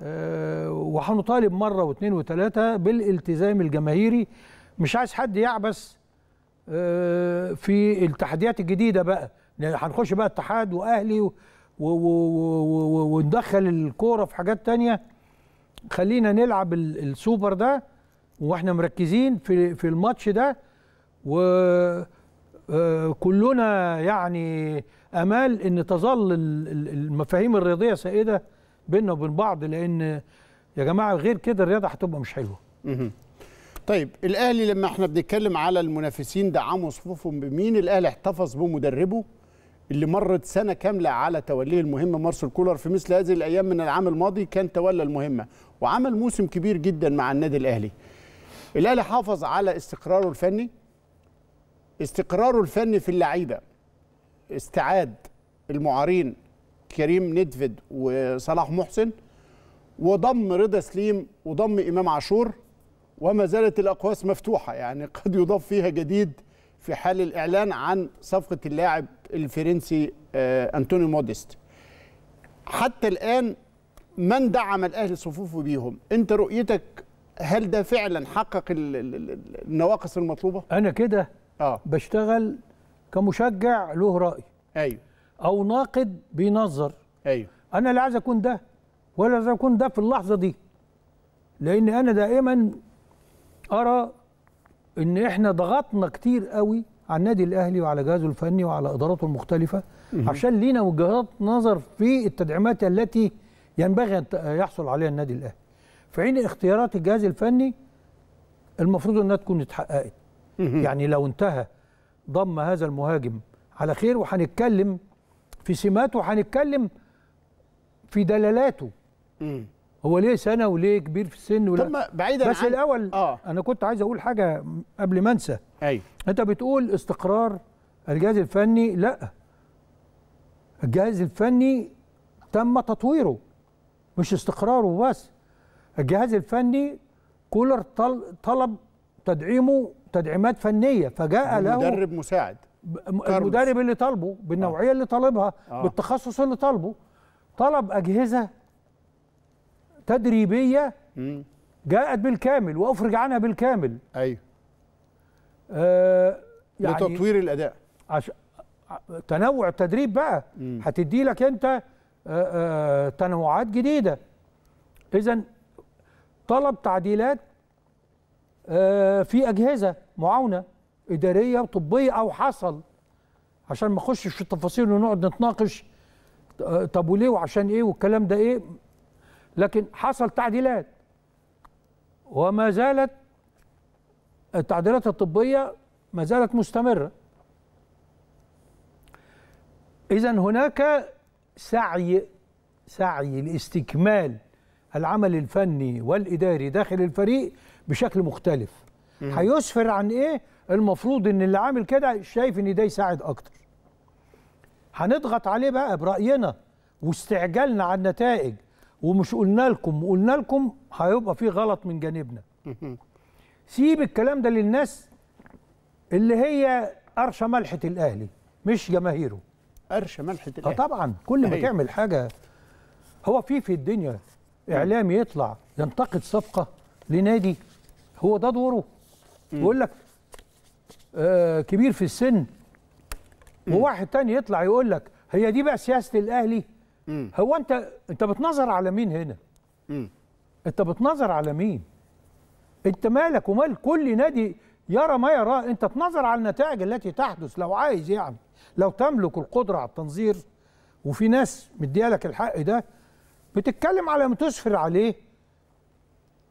آه، وهنطالب مره واثنين وثلاثه بالالتزام الجماهيري مش عايز حد يعبث آه، في التحديات الجديده بقى هنخش يعني بقى اتحاد واهلي وندخل الكوره في حاجات تانية خلينا نلعب السوبر ده واحنا مركزين في في الماتش ده وكلنا آه، يعني امال ان تظل المفاهيم الرياضيه سائده بيننا وبين بعض لان يا جماعه غير كده الرياضه هتبقى مش حلوه. طيب الاهلي لما احنا بنتكلم على المنافسين دعموا صفوفهم بمين الاهلي احتفظ بمدربه اللي مرت سنه كامله على توليه المهمه مارسيل كولر في مثل هذه الايام من العام الماضي كان تولى المهمه وعمل موسم كبير جدا مع النادي الاهلي. الاهلي حافظ على استقراره الفني استقراره الفني في اللعيبه استعاد المعارين كريم ندفد وصلاح محسن وضم رضا سليم وضم امام عاشور وما زالت الاقواس مفتوحه يعني قد يضاف فيها جديد في حال الإعلان عن صفقة اللاعب الفرنسي آه، أنتوني موديست حتى الآن من دعم الأهلي صفوفه بيهم أنت رؤيتك هل ده فعلا حقق النواقص المطلوبة؟ أنا كده آه. بشتغل كمشجع له رأي أيوه أو ناقد بينظر أيوه أنا لا عايز أكون ده ولا عايز أكون ده في اللحظة دي لأن أنا دائما أرى ان احنا ضغطنا كتير قوي على النادي الاهلي وعلى جهازه الفني وعلى اداراته المختلفه عشان لينا وجهات نظر في التدعيمات التي ينبغي ان يحصل عليها النادي الاهلي في حين اختيارات الجهاز الفني المفروض انها تكون اتحققت يعني لو انتهى ضم هذا المهاجم على خير وهنتكلم في سماته وهنتكلم في دلالاته هو ليه سنه وليه كبير في السن ولا طب بعيدا بس عن... الاول آه. انا كنت عايز اقول حاجه قبل ما انسى ايوه انت بتقول استقرار الجهاز الفني لا الجهاز الفني تم تطويره مش استقراره بس الجهاز الفني كولر طلب تدعيمه تدعيمات فنيه فجاء له مدرب مساعد المدرب اللي طالبه بالنوعيه آه. اللي طالبها آه. بالتخصص اللي طالبه طلب اجهزه تدريبيه جاءت بالكامل وافرج عنها بالكامل ايوه آه يعني لتطوير الاداء عش... تنوع التدريب بقى هتدي لك انت آه آه تنوعات جديده اذا طلب تعديلات آه في اجهزه معاونه اداريه وطبيه او حصل عشان ما اخشش في التفاصيل ونقعد نتناقش آه، طب وليه وعشان ايه والكلام ده ايه لكن حصل تعديلات وما زالت التعديلات الطبية ما زالت مستمرة إذا هناك سعي سعي لاستكمال العمل الفني والإداري داخل الفريق بشكل مختلف هيسفر عن إيه المفروض إن اللي عامل كده شايف إن ده يساعد أكتر هنضغط عليه بقى برأينا واستعجالنا على النتائج ومش قلنا لكم وقلنا لكم هيبقى في غلط من جانبنا سيب الكلام ده للناس اللي هي قرشه ملحه الاهلي مش جماهيره قرشه ملحه آه، الاهلي طبعا كل ما تعمل حاجه هو في في الدنيا اعلامي يطلع ينتقد صفقه لنادي هو ده دوره يقول لك آه كبير في السن وواحد تاني يطلع يقول لك هي دي بقى سياسه الاهلي مم. هو انت انت بتنظر على مين هنا مم. انت بتنظر على مين انت مالك ومال كل نادي يرى ما يراه انت تنظر على النتائج التي تحدث لو عايز يعني لو تملك القدره على التنظير وفي ناس مديالك الحق ده بتتكلم على متسفر عليه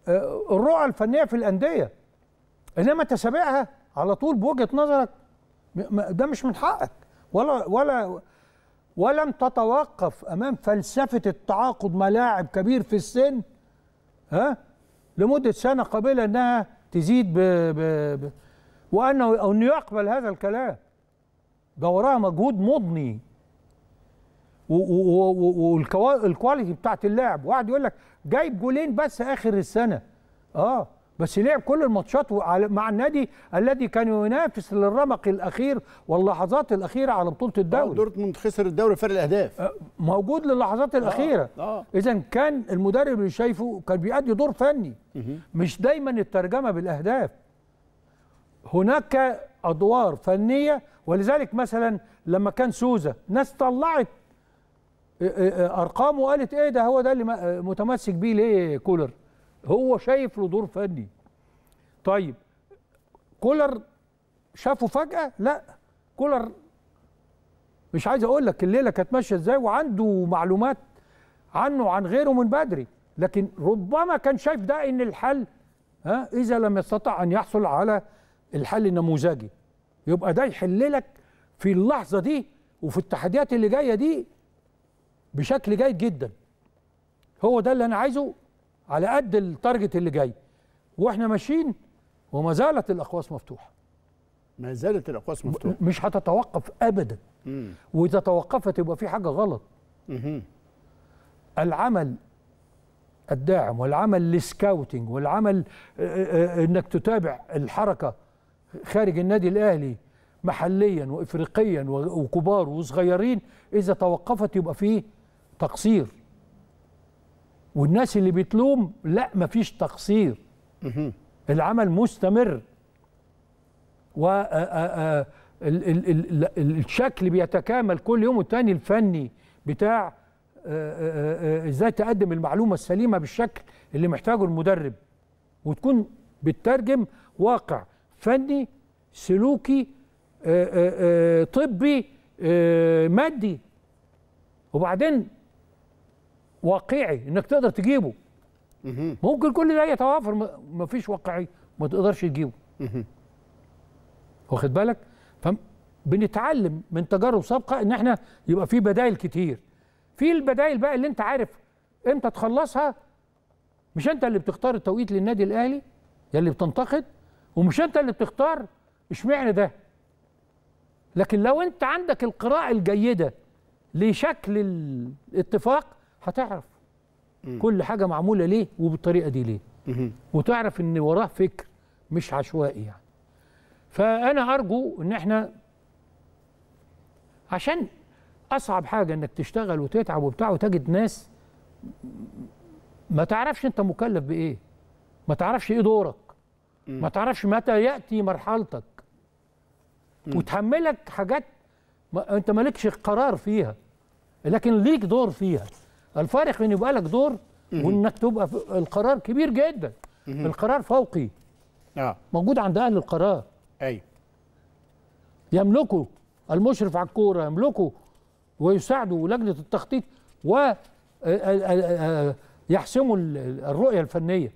آه، الرؤى الفنيه في الانديه انما تسابعها على طول بوجهه نظرك ده مش من حقك ولا ولا ولم تتوقف امام فلسفه التعاقد ملاعب كبير في السن ها لمده سنه قبل انها تزيد ب... ب... ب... وانه ان يقبل هذا الكلام ده وراها مجهود مضني والكواليتي بتاعت اللاعب واحد يقول لك جايب جولين بس اخر السنه اه بس لعب كل الماتشات مع النادي الذي كان ينافس للرمق الاخير واللحظات الاخيره على بطوله آه، الدوري دورتموند خسر الدوري فرق الاهداف آه، موجود للحظات آه، الاخيره آه. آه. اذا كان المدرب اللي شايفه كان بيأدي دور فني مش دايما الترجمه بالاهداف هناك ادوار فنيه ولذلك مثلا لما كان سوزا ناس طلعت ارقامه وقالت ايه ده هو ده اللي متمسك بيه ليه كولر هو شايف له دور فني طيب كولر شافه فجأة لا كولر مش عايز اقول لك الليله كانت ماشيه ازاي وعنده معلومات عنه وعن غيره من بدري لكن ربما كان شايف ده ان الحل ها اذا لم يستطع ان يحصل على الحل النموذجي يبقى ده يحل لك في اللحظه دي وفي التحديات اللي جايه دي بشكل جيد جدا هو ده اللي انا عايزه على قد التارجت اللي جاي واحنا ماشيين وما زالت الاقواس مفتوحه ما زالت الاقواس مفتوحه مش هتتوقف ابدا واذا توقفت يبقى في حاجه غلط العمل الداعم والعمل السكاوتنج والعمل آه، آه، آه، انك تتابع الحركه خارج النادي الاهلي محليا وافريقيا وكبار وصغيرين اذا توقفت يبقى في تقصير والناس اللي بتلوم لا مفيش تقصير العمل مستمر و آه، آه، آه، الشكل بيتكامل كل يوم والتاني الفني بتاع ازاي تقدم المعلومه السليمه بالشكل اللي محتاجه المدرب وتكون بتترجم واقع فني سلوكي طبي مادي وبعدين واقعي انك تقدر تجيبه ممكن كل ده يتوافر مفيش واقعي ما تقدرش تجيبه واخد بالك فبنتعلم من تجارب سابقه ان احنا يبقى في بدائل كتير في البدائل بقى اللي انت عارف امتى تخلصها مش انت اللي بتختار التوقيت للنادي الاهلي يا اللي بتنتقد ومش انت اللي بتختار اشمعنى ده لكن لو انت عندك القراءه الجيده لشكل الاتفاق هتعرف مم. كل حاجه معموله ليه وبالطريقه دي ليه مم. وتعرف ان وراه فكر مش عشوائي يعني فانا ارجو ان احنا عشان اصعب حاجه انك تشتغل وتتعب وبتاع وتجد ناس ما تعرفش انت مكلف بايه ما تعرفش ايه دورك مم. ما تعرفش متى ياتي مرحلتك مم. وتحملك حاجات ما انت مالكش قرار فيها لكن ليك دور فيها الفارق بين يبقى لك دور وانك تبقى القرار كبير جدا القرار فوقي اه موجود عند اهل القرار ايوه يملكه المشرف على الكوره يملكه ويساعده لجنه التخطيط و آه، آه، آه، يحسموا الرؤيه الفنيه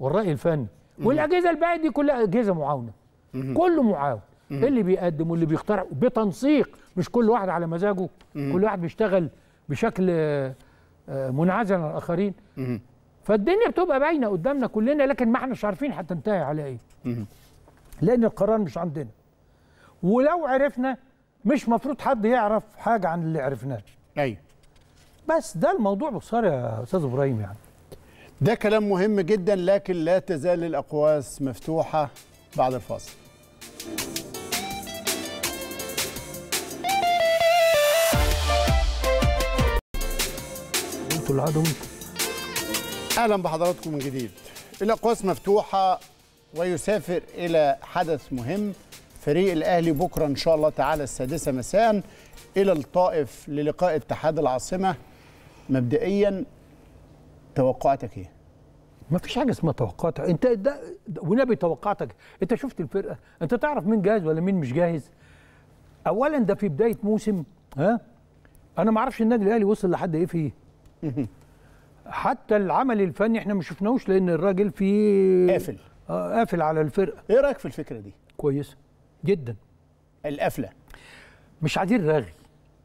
والراي الفني والاجهزه الباقيه دي كلها اجهزه معاونه كله معاون اللي بيقدم واللي بيخترع بتنسيق مش كل واحد على مزاجه كل واحد بيشتغل بشكل آه، منعزل عن الاخرين فالدنيا بتبقى باينه قدامنا كلنا لكن ما احنا مش عارفين هتنتهي على ايه لان القرار مش عندنا ولو عرفنا مش مفروض حد يعرف حاجه عن اللي عرفناه ايوه بس ده الموضوع باختصار يا استاذ ابراهيم يعني ده كلام مهم جدا لكن لا تزال الاقواس مفتوحه بعد الفاصل انتوا اللي اهلا بحضراتكم من جديد الاقواس مفتوحه ويسافر الى حدث مهم فريق الاهلي بكره ان شاء الله تعالى السادسه مساء الى الطائف للقاء اتحاد العاصمه مبدئيا توقعاتك ايه؟ ما فيش حاجه اسمها توقعاتك انت ده ونبي توقعاتك انت شفت الفرقه انت تعرف مين جاهز ولا مين مش جاهز اولا ده في بدايه موسم ها انا ما اعرفش النادي الاهلي وصل لحد ايه فيه حتى العمل الفني احنا ما شفناهوش لان الراجل في قافل آه، قافل على الفرقه ايه رايك في الفكره دي كويسه جدا القفله مش عايزين رغي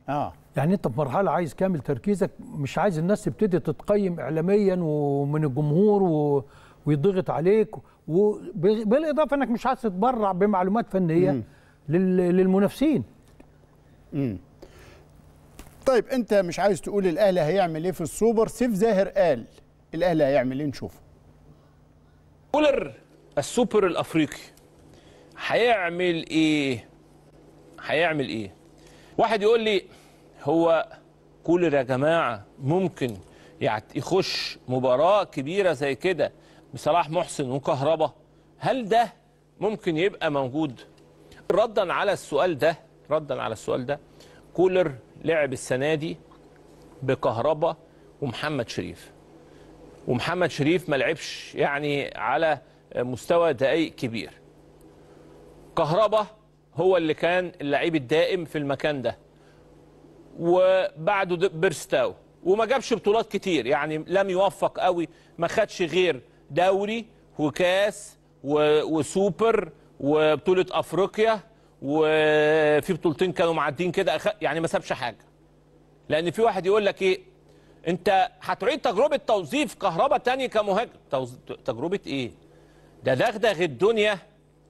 اه يعني انت في مرحله عايز كامل تركيزك مش عايز الناس تبتدي تتقيم اعلاميا ومن الجمهور و... ويضغط عليك وبالاضافه انك مش عايز تتبرع بمعلومات فنيه لل... للمنافسين امم طيب انت مش عايز تقول الاهلي هيعمل ايه في السوبر سيف زاهر قال الاهلي هيعمل ايه نشوفه كولر السوبر الافريقي هيعمل ايه هيعمل ايه واحد يقول لي هو كولر يا جماعه ممكن يعني يخش مباراه كبيره زي كده بصلاح محسن وكهربا هل ده ممكن يبقى موجود ردا على السؤال ده ردا على السؤال ده كولر لعب السنه دي بكهربا ومحمد شريف ومحمد شريف ما لعبش يعني على مستوى دقائق كبير كهربا هو اللي كان اللعيب الدائم في المكان ده وبعده بيرستاو وما جابش بطولات كتير يعني لم يوفق قوي ما خدش غير دوري وكاس وسوبر وبطوله افريقيا وفي بطولتين كانوا معدين كده يعني ما سابش حاجه لان في واحد يقول لك ايه انت هتعيد تجربه توظيف كهرباء تاني كمهاجم تجربه ايه ده دغدغ الدنيا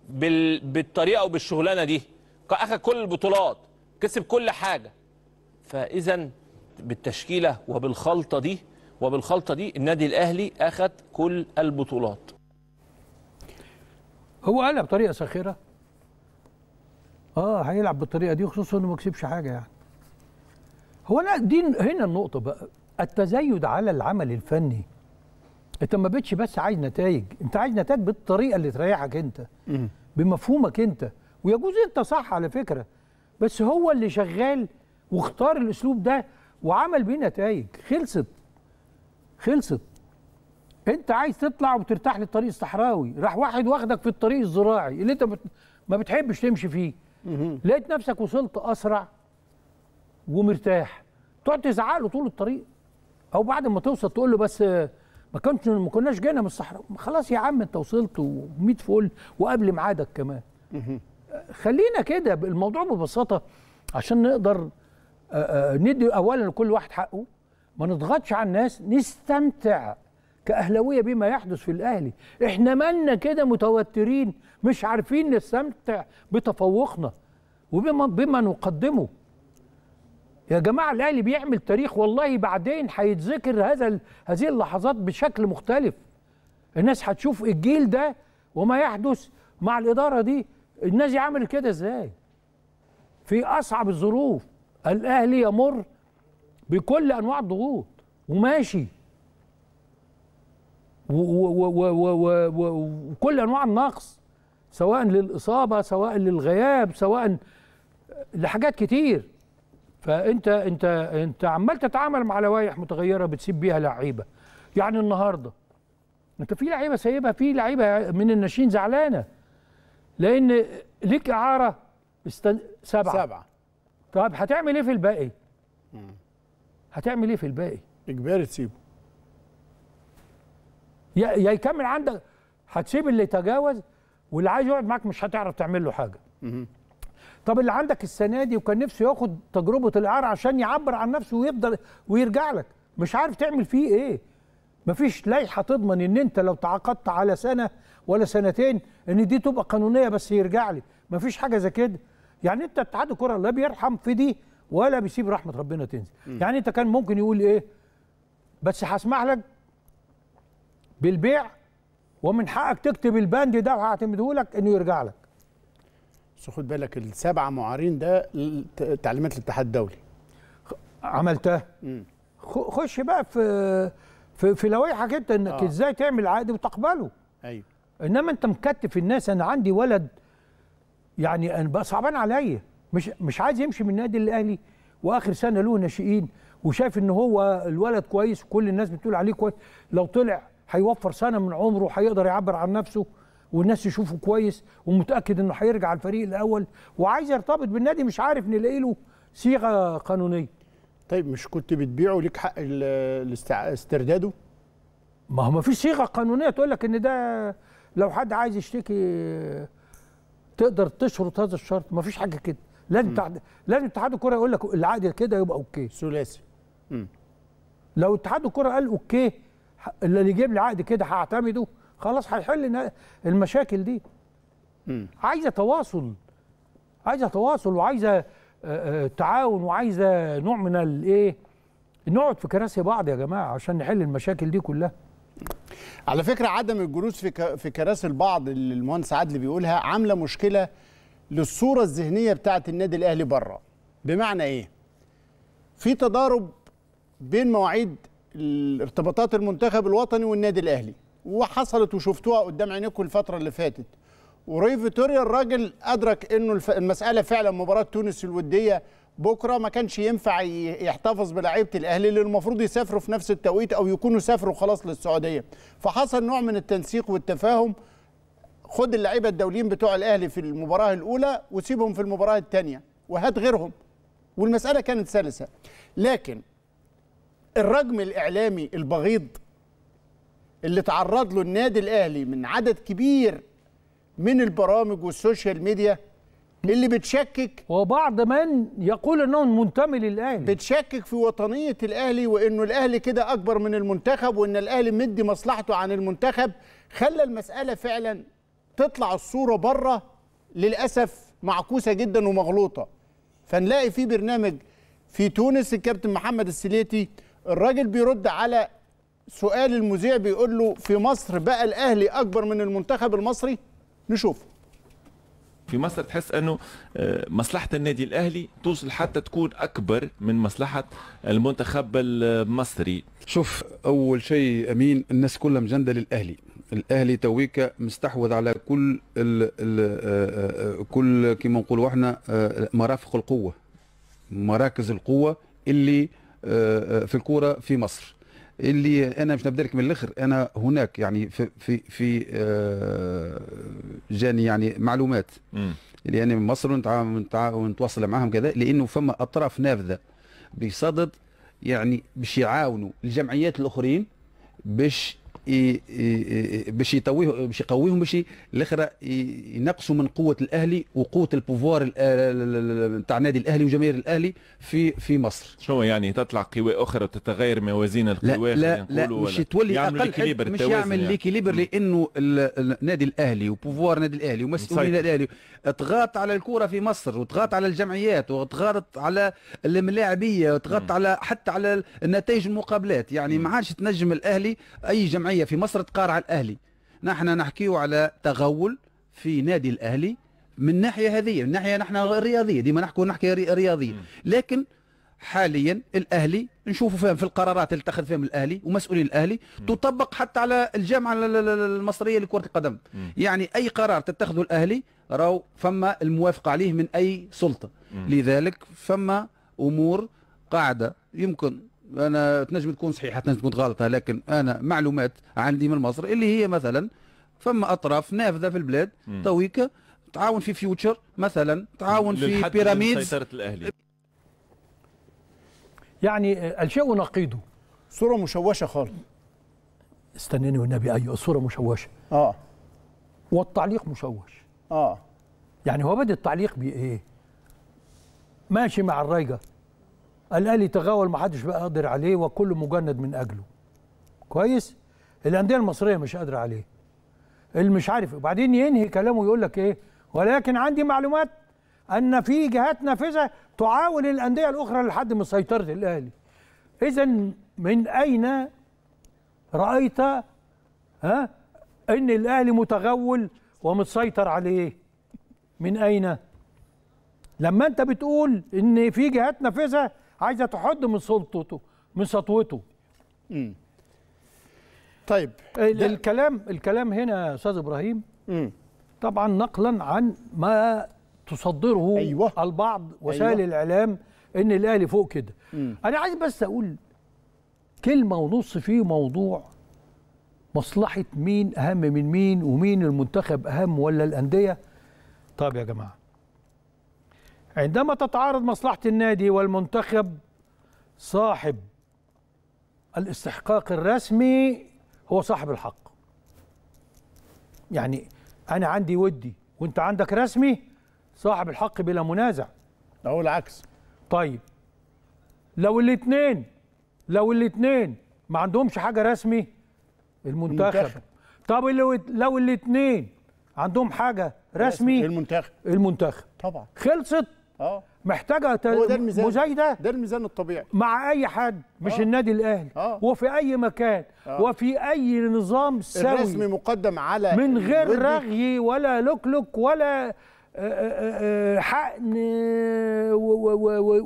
بال... بالطريقه وبالشغلانه دي اخذ كل البطولات كسب كل حاجه فاذا بالتشكيله وبالخلطه دي وبالخلطه دي النادي الاهلي اخذ كل البطولات هو قالها بطريقه ساخره اه هيلعب بالطريقه دي خصوصا انه ما كسبش حاجه يعني هو انا دي هنا النقطه بقى التزايد على العمل الفني انت ما بتش بس عايز نتائج انت عايز نتائج بالطريقه اللي تريحك انت بمفهومك انت ويجوز انت صح على فكره بس هو اللي شغال واختار الاسلوب ده وعمل بيه نتائج خلصت خلصت انت عايز تطلع وترتاح للطريق الصحراوي راح واحد واخدك في الطريق الزراعي اللي انت ما بتحبش تمشي فيه لقيت نفسك وصلت اسرع ومرتاح تقعد تزعق له طول الطريق او بعد ما توصل تقول له بس ما كنتش ما كناش جينا من الصحراء خلاص يا عم انت وصلت و100 فل وقبل ميعادك كمان خلينا كده الموضوع ببساطه عشان نقدر آه، آه، ندي اولا لكل واحد حقه ما نضغطش على الناس نستمتع كاهلاويه بما يحدث في الاهلي احنا مالنا كده متوترين مش عارفين نستمتع بتفوقنا وبما بما نقدمه يا جماعة الأهلي بيعمل تاريخ والله بعدين هيتذكر هذا هذه اللحظات بشكل مختلف الناس هتشوف الجيل ده وما يحدث مع الإدارة دي الناس عامل كده إزاي في أصعب الظروف الأهلي يمر بكل أنواع الضغوط وماشي وكل أنواع النقص سواء للاصابه سواء للغياب سواء لحاجات كتير فانت انت انت عمال تتعامل مع لوائح متغيره بتسيب بيها لعيبه يعني النهارده انت في لعيبه سايبها في لعيبه من الناشئين زعلانه لان ليك اعاره استن... سبعه سبعه طب هتعمل ايه في الباقي؟ هتعمل ايه في الباقي؟ اجباري تسيبه يا يكمل عندك هتسيب اللي يتجاوز واللي عايز يقعد معاك مش هتعرف تعمل له حاجه طب اللي عندك السنه دي وكان نفسه ياخد تجربه الاعاره عشان يعبر عن نفسه ويفضل ويرجع لك مش عارف تعمل فيه ايه مفيش لائحه تضمن ان انت لو تعاقدت على سنه ولا سنتين ان دي تبقى قانونيه بس يرجع لي مفيش حاجه زي كده يعني انت اتحاد الكره لا بيرحم في دي ولا بيسيب رحمه ربنا تنزل م. يعني انت كان ممكن يقول ايه بس هسمح لك بالبيع ومن حقك تكتب البند ده وهعتمده لك انه يرجع لك بس خد بالك السبعه معارين ده تعليمات الاتحاد الدولي عملتها خش بقى في في, في لوائحك انت انك آه. ازاي تعمل عقد وتقبله ايوه انما انت مكتف الناس انا عندي ولد يعني انا بقى صعبان عليا مش مش عايز يمشي من النادي الاهلي واخر سنه له ناشئين وشايف ان هو الولد كويس وكل الناس بتقول عليه كويس لو طلع هيوفر سنه من عمره هيقدر يعبر عن نفسه والناس يشوفه كويس ومتاكد انه هيرجع الفريق الاول وعايز يرتبط بالنادي مش عارف نلاقي له صيغه قانونيه طيب مش كنت بتبيعه ليك حق استرداده ما هو ما فيش صيغه قانونيه تقول لك ان ده لو حد عايز يشتكي تقدر تشرط هذا الشرط ما فيش حاجه كده لازم تعد... لازم اتحاد الكره يقول لك العقد كده يبقى اوكي ثلاثي لو اتحاد الكره قال اوكي اللي يجيب لي عقد كده هعتمده خلاص هيحل المشاكل دي عايزه تواصل عايزه تواصل وعايزه آه، آه، تعاون وعايزه نوع من الايه نقعد في كراسي بعض يا جماعه عشان نحل المشاكل دي كلها على فكره عدم الجلوس في في كراسي البعض اللي المهندس عدلي بيقولها عامله مشكله للصوره الذهنيه بتاعه النادي الاهلي بره بمعنى ايه في تضارب بين مواعيد ارتباطات المنتخب الوطني والنادي الاهلي وحصلت وشفتوها قدام عينيكم الفتره اللي فاتت وري فيتوريا الراجل ادرك انه المساله فعلا مباراه تونس الوديه بكره ما كانش ينفع يحتفظ بلاعيبه الاهلي اللي المفروض يسافروا في نفس التوقيت او يكونوا سافروا خلاص للسعوديه فحصل نوع من التنسيق والتفاهم خد اللعيبه الدوليين بتوع الاهلي في المباراه الاولى وسيبهم في المباراه الثانيه وهات غيرهم والمساله كانت سلسه لكن الرجم الاعلامي البغيض اللي تعرض له النادي الاهلي من عدد كبير من البرامج والسوشيال ميديا اللي بتشكك وبعض من يقول انه منتمي للاهلي بتشكك في وطنيه الاهلي وانه الاهلي كده اكبر من المنتخب وان الاهلي مدي مصلحته عن المنتخب خلى المساله فعلا تطلع الصوره بره للاسف معكوسه جدا ومغلوطه فنلاقي في برنامج في تونس الكابتن محمد السليتي الراجل بيرد على سؤال المذيع بيقول له في مصر بقى الاهلي اكبر من المنتخب المصري نشوف في مصر تحس انه آه، مصلحه النادي الاهلي توصل حتى تكون اكبر من مصلحه المنتخب المصري شوف اول شيء امين الناس كلها مجنده للاهلي الاهلي تويك مستحوذ على كل الـ الـ آه، آه، كل كما نقولوا احنا مرافق القوه مراكز القوه اللي آه، آه، في الكوره في مصر اللي انا مش نبدا لك من الاخر انا هناك يعني في في في آه، جاني يعني معلومات اللي يعني من مصر ونتواصل معاهم كذا لانه فما اطراف نافذه بصدد يعني باش يعاونوا الجمعيات الاخرين باش باش يطويهم باش يقويهم باش الاخر ينقصوا من قوه الاهلي وقوه البوفوار تاع نادي الاهلي وجماهير الاهلي في في مصر شنو يعني تطلع قوى اخرى وتتغير موازين القوى لا لا, لا مش تولي اقل مش يعمل يعني. ليكيليبر لانه النادي الاهلي وبوفوار نادي الاهلي ومسؤولين الاهلي تغاط على الكوره في مصر وتغاط على الجمعيات وتغاط على الملاعبيه وتغاط على حتى على نتائج المقابلات يعني ما عادش تنجم الاهلي اي جمعيه الجمعية في مصر تقارع الأهلي نحن نحكيه على تغول في نادي الأهلي من ناحية هذه من ناحية نحن رياضية ديما نحكوا نحكي رياضية لكن حاليا الأهلي نشوفوا فيهم في القرارات اللي اتخذ فيهم الأهلي ومسؤولين الأهلي م. تطبق حتى على الجامعة المصرية لكرة القدم م. يعني أي قرار تتخذه الأهلي راو فما الموافقة عليه من أي سلطة م. لذلك فما أمور قاعدة يمكن انا تنجم تكون صحيحه تنجم تكون غلطه لكن انا معلومات عندي من مصر اللي هي مثلا فما اطراف نافذه في البلاد تويكا تعاون في فيوتشر مثلا تعاون في بيراميدز سيطره الاهلي يعني الشيء نقيضه صوره مشوشه خالص استناني والنبي ايوه الصوره مشوشه اه والتعليق مشوش اه يعني هو بدا التعليق بايه ماشي مع الرايجه الاهلي تغاول ما حدش بقى قادر عليه وكل مجند من اجله كويس الانديه المصريه مش قادره عليه اللي مش عارف وبعدين ينهي كلامه يقول لك ايه ولكن عندي معلومات ان في جهات نافذه تعاول الانديه الاخرى لحد من سيطره الاهلي اذا من اين رايت ها ان الاهلي متغول ومتسيطر عليه من اين لما انت بتقول ان في جهات نافذه عايزه تحد من سلطته من سطوته امم طيب إيه، الكلام الكلام هنا يا استاذ ابراهيم مم. طبعا نقلا عن ما تصدره أيوة. البعض أيوة. وسائل أيوة. الاعلام ان الاهلي فوق كده مم. انا عايز بس اقول كلمه ونص في موضوع مصلحه مين اهم من مين ومين المنتخب اهم ولا الانديه طب يا جماعه عندما تتعارض مصلحة النادي والمنتخب صاحب الاستحقاق الرسمي هو صاحب الحق يعني أنا عندي ودي وأنت عندك رسمي صاحب الحق بلا منازع أو العكس طيب لو الاثنين لو الاثنين ما عندهمش حاجة رسمي المنتخب, المنتخب. طب لو لو الاثنين عندهم حاجة رسمي المنتخب المنتخب طبعا خلصت اه محتاجه هو ده الميزان ده الميزان الطبيعي مع اي حد مش أوه. النادي الاهلي اه. وفي اي مكان أوه. وفي اي نظام سوي الرسمي مقدم على من غير الودي. رغي ولا لوكلوك ولا آه، آه، حقن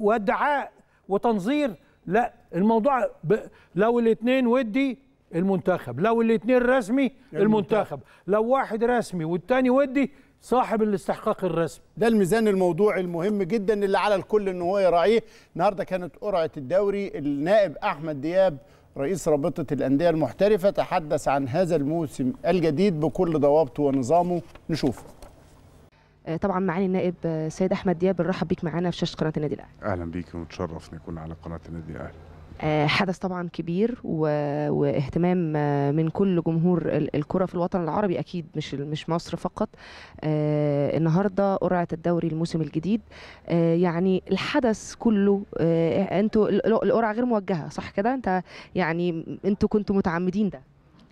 وادعاء وتنظير لا الموضوع ب... لو الاثنين ودي المنتخب لو الاثنين رسمي المنتخب. المنتخب لو واحد رسمي والتاني ودي صاحب الاستحقاق الرسمي ده الميزان الموضوع المهم جدا اللي على الكل ان هو يراعيه النهارده كانت قرعه الدوري النائب احمد دياب رئيس رابطه الانديه المحترفه تحدث عن هذا الموسم الجديد بكل ضوابطه ونظامه نشوفه آه، طبعا معالي النائب آه، سيد احمد دياب بنرحب بيك معانا في شاشه قناه النادي الاهلي اهلا بيك ومتشرف نكون على قناه النادي الاهلي آه، حدث طبعا كبير واهتمام آه، من كل جمهور الكره في الوطن العربي اكيد مش مش مصر فقط آه، النهارده قرعه الدوري الموسم الجديد يعني الحدث كله انتوا القرعه غير موجهه صح كده انت يعني انتوا كنتوا متعمدين ده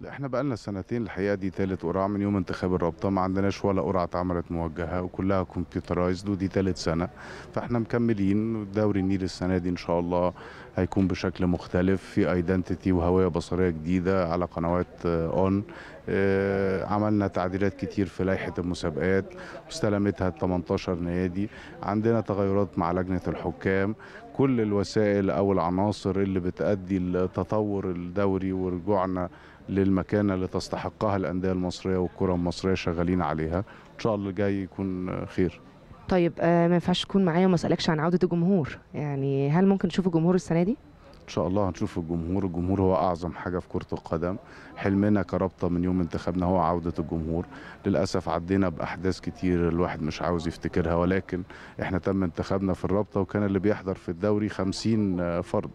لا احنا بقالنا سنتين الحقيقه دي ثالث قرعه من يوم انتخاب الرابطه ما عندناش ولا قرعه اتعملت موجهه وكلها كمبيوترايزد ودي ثالث سنه فاحنا مكملين دوري النيل السنه دي ان شاء الله هيكون بشكل مختلف في ايدنتيتي وهويه بصريه جديده على قنوات اون آه، آه، عملنا تعديلات كتير في لائحه المسابقات واستلمتها ال 18 نادي عندنا تغيرات مع لجنه الحكام كل الوسائل او العناصر اللي بتؤدي لتطور الدوري ورجوعنا للمكانه اللي تستحقها الانديه المصريه والكره المصريه شغالين عليها ان شاء الله الجاي يكون خير طيب آه ما ينفعش تكون معايا وما اسالكش عن عوده الجمهور يعني هل ممكن نشوف الجمهور السنه دي ان شاء الله هنشوف الجمهور الجمهور هو اعظم حاجه في كره القدم حلمنا كرابطه من يوم انتخابنا هو عوده الجمهور للاسف عدينا باحداث كتير الواحد مش عاوز يفتكرها ولكن احنا تم انتخابنا في الرابطه وكان اللي بيحضر في الدوري 50 آه، فرد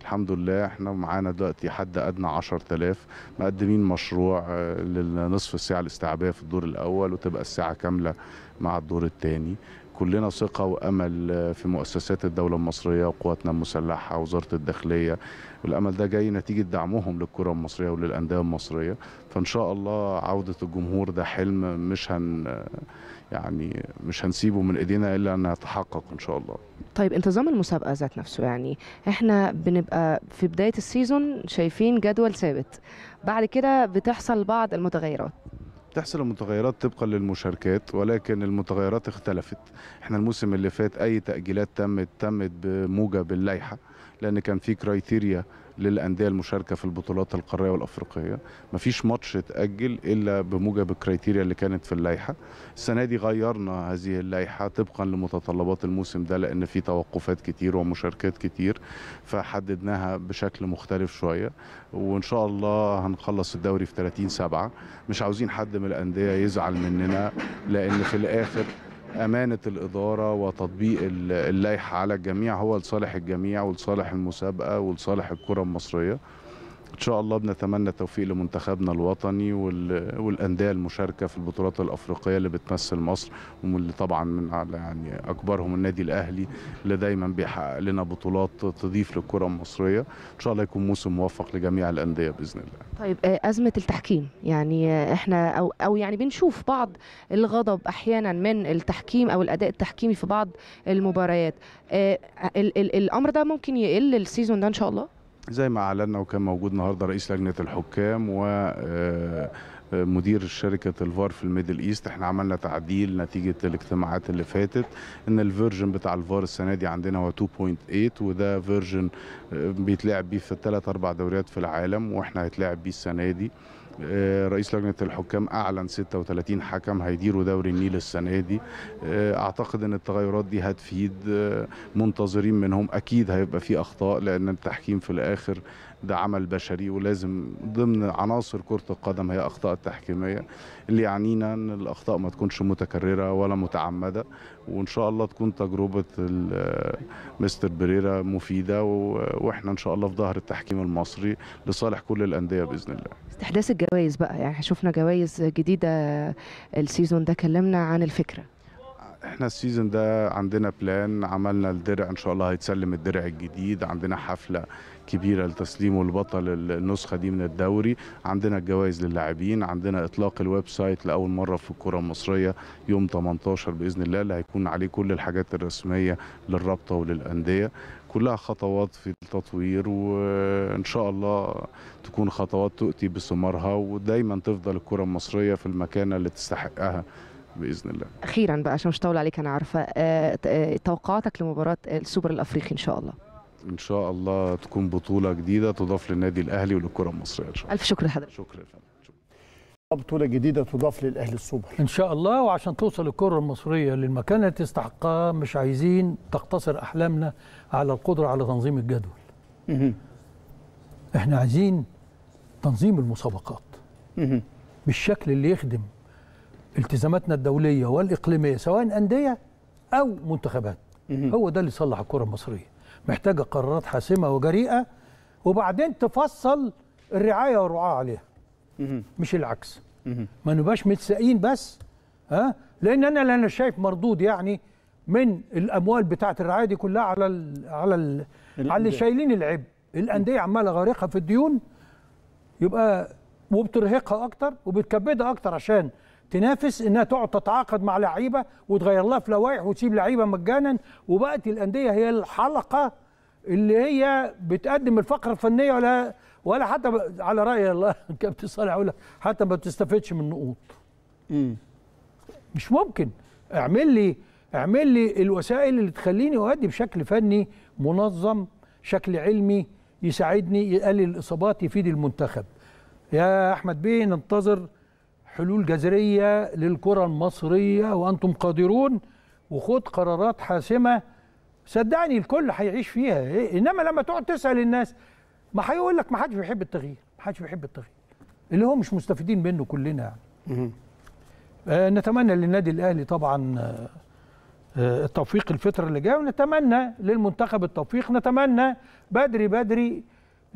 الحمد لله احنا معانا دلوقتي حد ادنى 10000 مقدمين مشروع للنصف آه، الساعه الاستيعابيه في الدور الاول وتبقى الساعه كامله مع الدور الثاني كلنا ثقة وأمل في مؤسسات الدولة المصرية وقواتنا المسلحة وزارة الداخلية والأمل ده جاي نتيجة دعمهم للكرة المصرية وللأندية المصرية فإن شاء الله عودة الجمهور ده حلم مش هن يعني مش هنسيبه من ايدينا الا ان يتحقق ان شاء الله طيب انتظام المسابقه ذات نفسه يعني احنا بنبقى في بدايه السيزون شايفين جدول ثابت بعد كده بتحصل بعض المتغيرات بتحصل المتغيرات طبقا للمشاركات ولكن المتغيرات اختلفت احنا الموسم اللي فات اي تاجيلات تمت تمت بموجب اللائحه لان كان في كرايتيريا للانديه المشاركه في البطولات القاريه والافريقيه مفيش ماتش اتاجل الا بموجب الكريتيريا اللي كانت في اللائحه السنه دي غيرنا هذه اللائحه طبقا لمتطلبات الموسم ده لان في توقفات كتير ومشاركات كتير فحددناها بشكل مختلف شويه وان شاء الله هنخلص الدوري في 30 7 مش عاوزين حد من الانديه يزعل مننا لان في الاخر امانه الاداره وتطبيق اللائحه على الجميع هو لصالح الجميع ولصالح المسابقه ولصالح الكره المصريه ان شاء الله بنتمنى التوفيق لمنتخبنا الوطني والانديه المشاركه في البطولات الافريقيه اللي بتمثل مصر واللي طبعا من يعني اكبرهم النادي الاهلي اللي دايما بيحقق لنا بطولات تضيف للكره المصريه ان شاء الله يكون موسم موفق لجميع الانديه باذن الله طيب آه، ازمه التحكيم يعني آه، احنا او او يعني بنشوف بعض الغضب احيانا من التحكيم او الاداء التحكيمي في بعض المباريات آه، الامر ده ممكن يقل السيزون ده ان شاء الله زي ما اعلنا وكان موجود النهارده رئيس لجنه الحكام و آه، آه، مدير شركة الفار في الميدل ايست احنا عملنا تعديل نتيجة الاجتماعات اللي فاتت ان الفيرجن بتاع الفار السنة دي عندنا هو 2.8 وده فيرجن آه، بيتلعب بيه في ثلاث اربع دوريات في العالم واحنا هيتلعب بيه السنة دي آه، رئيس لجنه الحكام اعلن 36 حكم هيديروا دوري النيل السنه دي آه، اعتقد ان التغيرات دي هتفيد آه، منتظرين منهم اكيد هيبقى في اخطاء لان التحكيم في الاخر ده عمل بشري ولازم ضمن عناصر كره القدم هي اخطاء التحكيميه اللي يعنينا ان الاخطاء ما تكونش متكرره ولا متعمده وان شاء الله تكون تجربه مستر بريرا مفيده واحنا ان شاء الله في ظهر التحكيم المصري لصالح كل الانديه باذن الله احداث الجوائز بقى يعني شفنا جوائز جديده السيزون ده كلمنا عن الفكره احنا السيزون ده عندنا بلان عملنا الدرع ان شاء الله هيتسلم الدرع الجديد عندنا حفله كبيره لتسليمه البطل النسخه دي من الدوري عندنا الجوائز للاعبين عندنا اطلاق الويب سايت لاول مره في الكره المصريه يوم 18 باذن الله اللي هيكون عليه كل الحاجات الرسميه للرابطه وللانديه كلها خطوات في التطوير وان شاء الله تكون خطوات تؤتي بثمارها ودايما تفضل الكره المصريه في المكانه اللي تستحقها باذن الله اخيرا بقى عشان مش طول عليك انا عارفه آه، آه، توقعاتك لمباراه السوبر الافريقي ان شاء الله ان شاء الله تكون بطوله جديده تضاف للنادي الاهلي وللكره المصريه ان شاء الله الف شكر لحضرتك شكرا بطوله جديده تضاف للاهلي السوبر ان شاء الله وعشان توصل الكره المصريه للمكانه اللي تستحقها مش عايزين تقتصر احلامنا على القدره على تنظيم الجدول احنا عايزين تنظيم المسابقات بالشكل اللي يخدم التزاماتنا الدوليه والاقليميه سواء انديه او منتخبات هو ده اللي يصلح الكره المصريه محتاجه قرارات حاسمه وجريئه وبعدين تفصل الرعايه والرعاه عليها مش العكس ما نبقاش متسائين بس ها لان انا اللي انا شايف مردود يعني من الاموال بتاعه الرعايه دي كلها على ال على ال على اللي شايلين العبء الانديه عماله غارقه في الديون يبقى وبترهقها اكتر وبتكبدها اكتر عشان تنافس انها تقعد تتعاقد مع لعيبه وتغير لها في لوائح وتسيب لعيبه مجانا وبقت الانديه هي الحلقه اللي هي بتقدم الفقره الفنيه ولا ولا حتى ب... على راي الله كابتن صالح اقول لك حتى ما بتستفدش من النقوط مش ممكن اعمل لي اعمل لي الوسائل اللي تخليني اؤدي بشكل فني منظم شكل علمي يساعدني يقلل الاصابات يفيد المنتخب يا احمد بيه ننتظر حلول جذريه للكره المصريه وانتم قادرون وخد قرارات حاسمه صدقني الكل هيعيش فيها إيه؟ انما لما تقعد تسال الناس ما هيقول لك ما حدش بيحب التغيير ما حدش بيحب التغيير اللي هو مش مستفيدين منه كلنا يعني آه نتمنى للنادي الاهلي طبعا آه،, آه التوفيق الفترة اللي جايه ونتمنى للمنتخب التوفيق نتمنى بدري بدري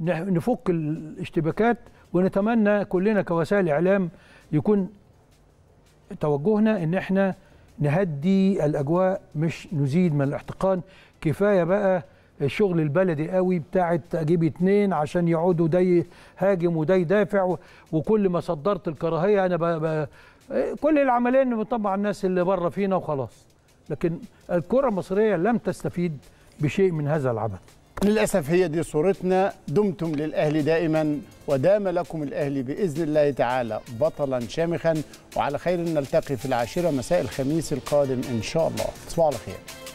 نفك الاشتباكات ونتمنى كلنا كوسائل اعلام يكون توجهنا ان احنا نهدي الاجواء مش نزيد من الاحتقان كفايه بقى الشغل البلدي قوي بتاعت اجيب اتنين عشان يقعدوا ده هاجم وده يدافع وكل ما صدرت الكراهيه انا ب... كل العمليه انه بنطبع الناس اللي بره فينا وخلاص لكن الكره المصريه لم تستفيد بشيء من هذا العبث للأسف هي دي صورتنا دمتم للأهلي دائما ودام لكم الأهلي بإذن الله تعالى بطلا شامخا وعلى خير نلتقي في العاشرة مساء الخميس القادم إن شاء الله تصبحوا على خير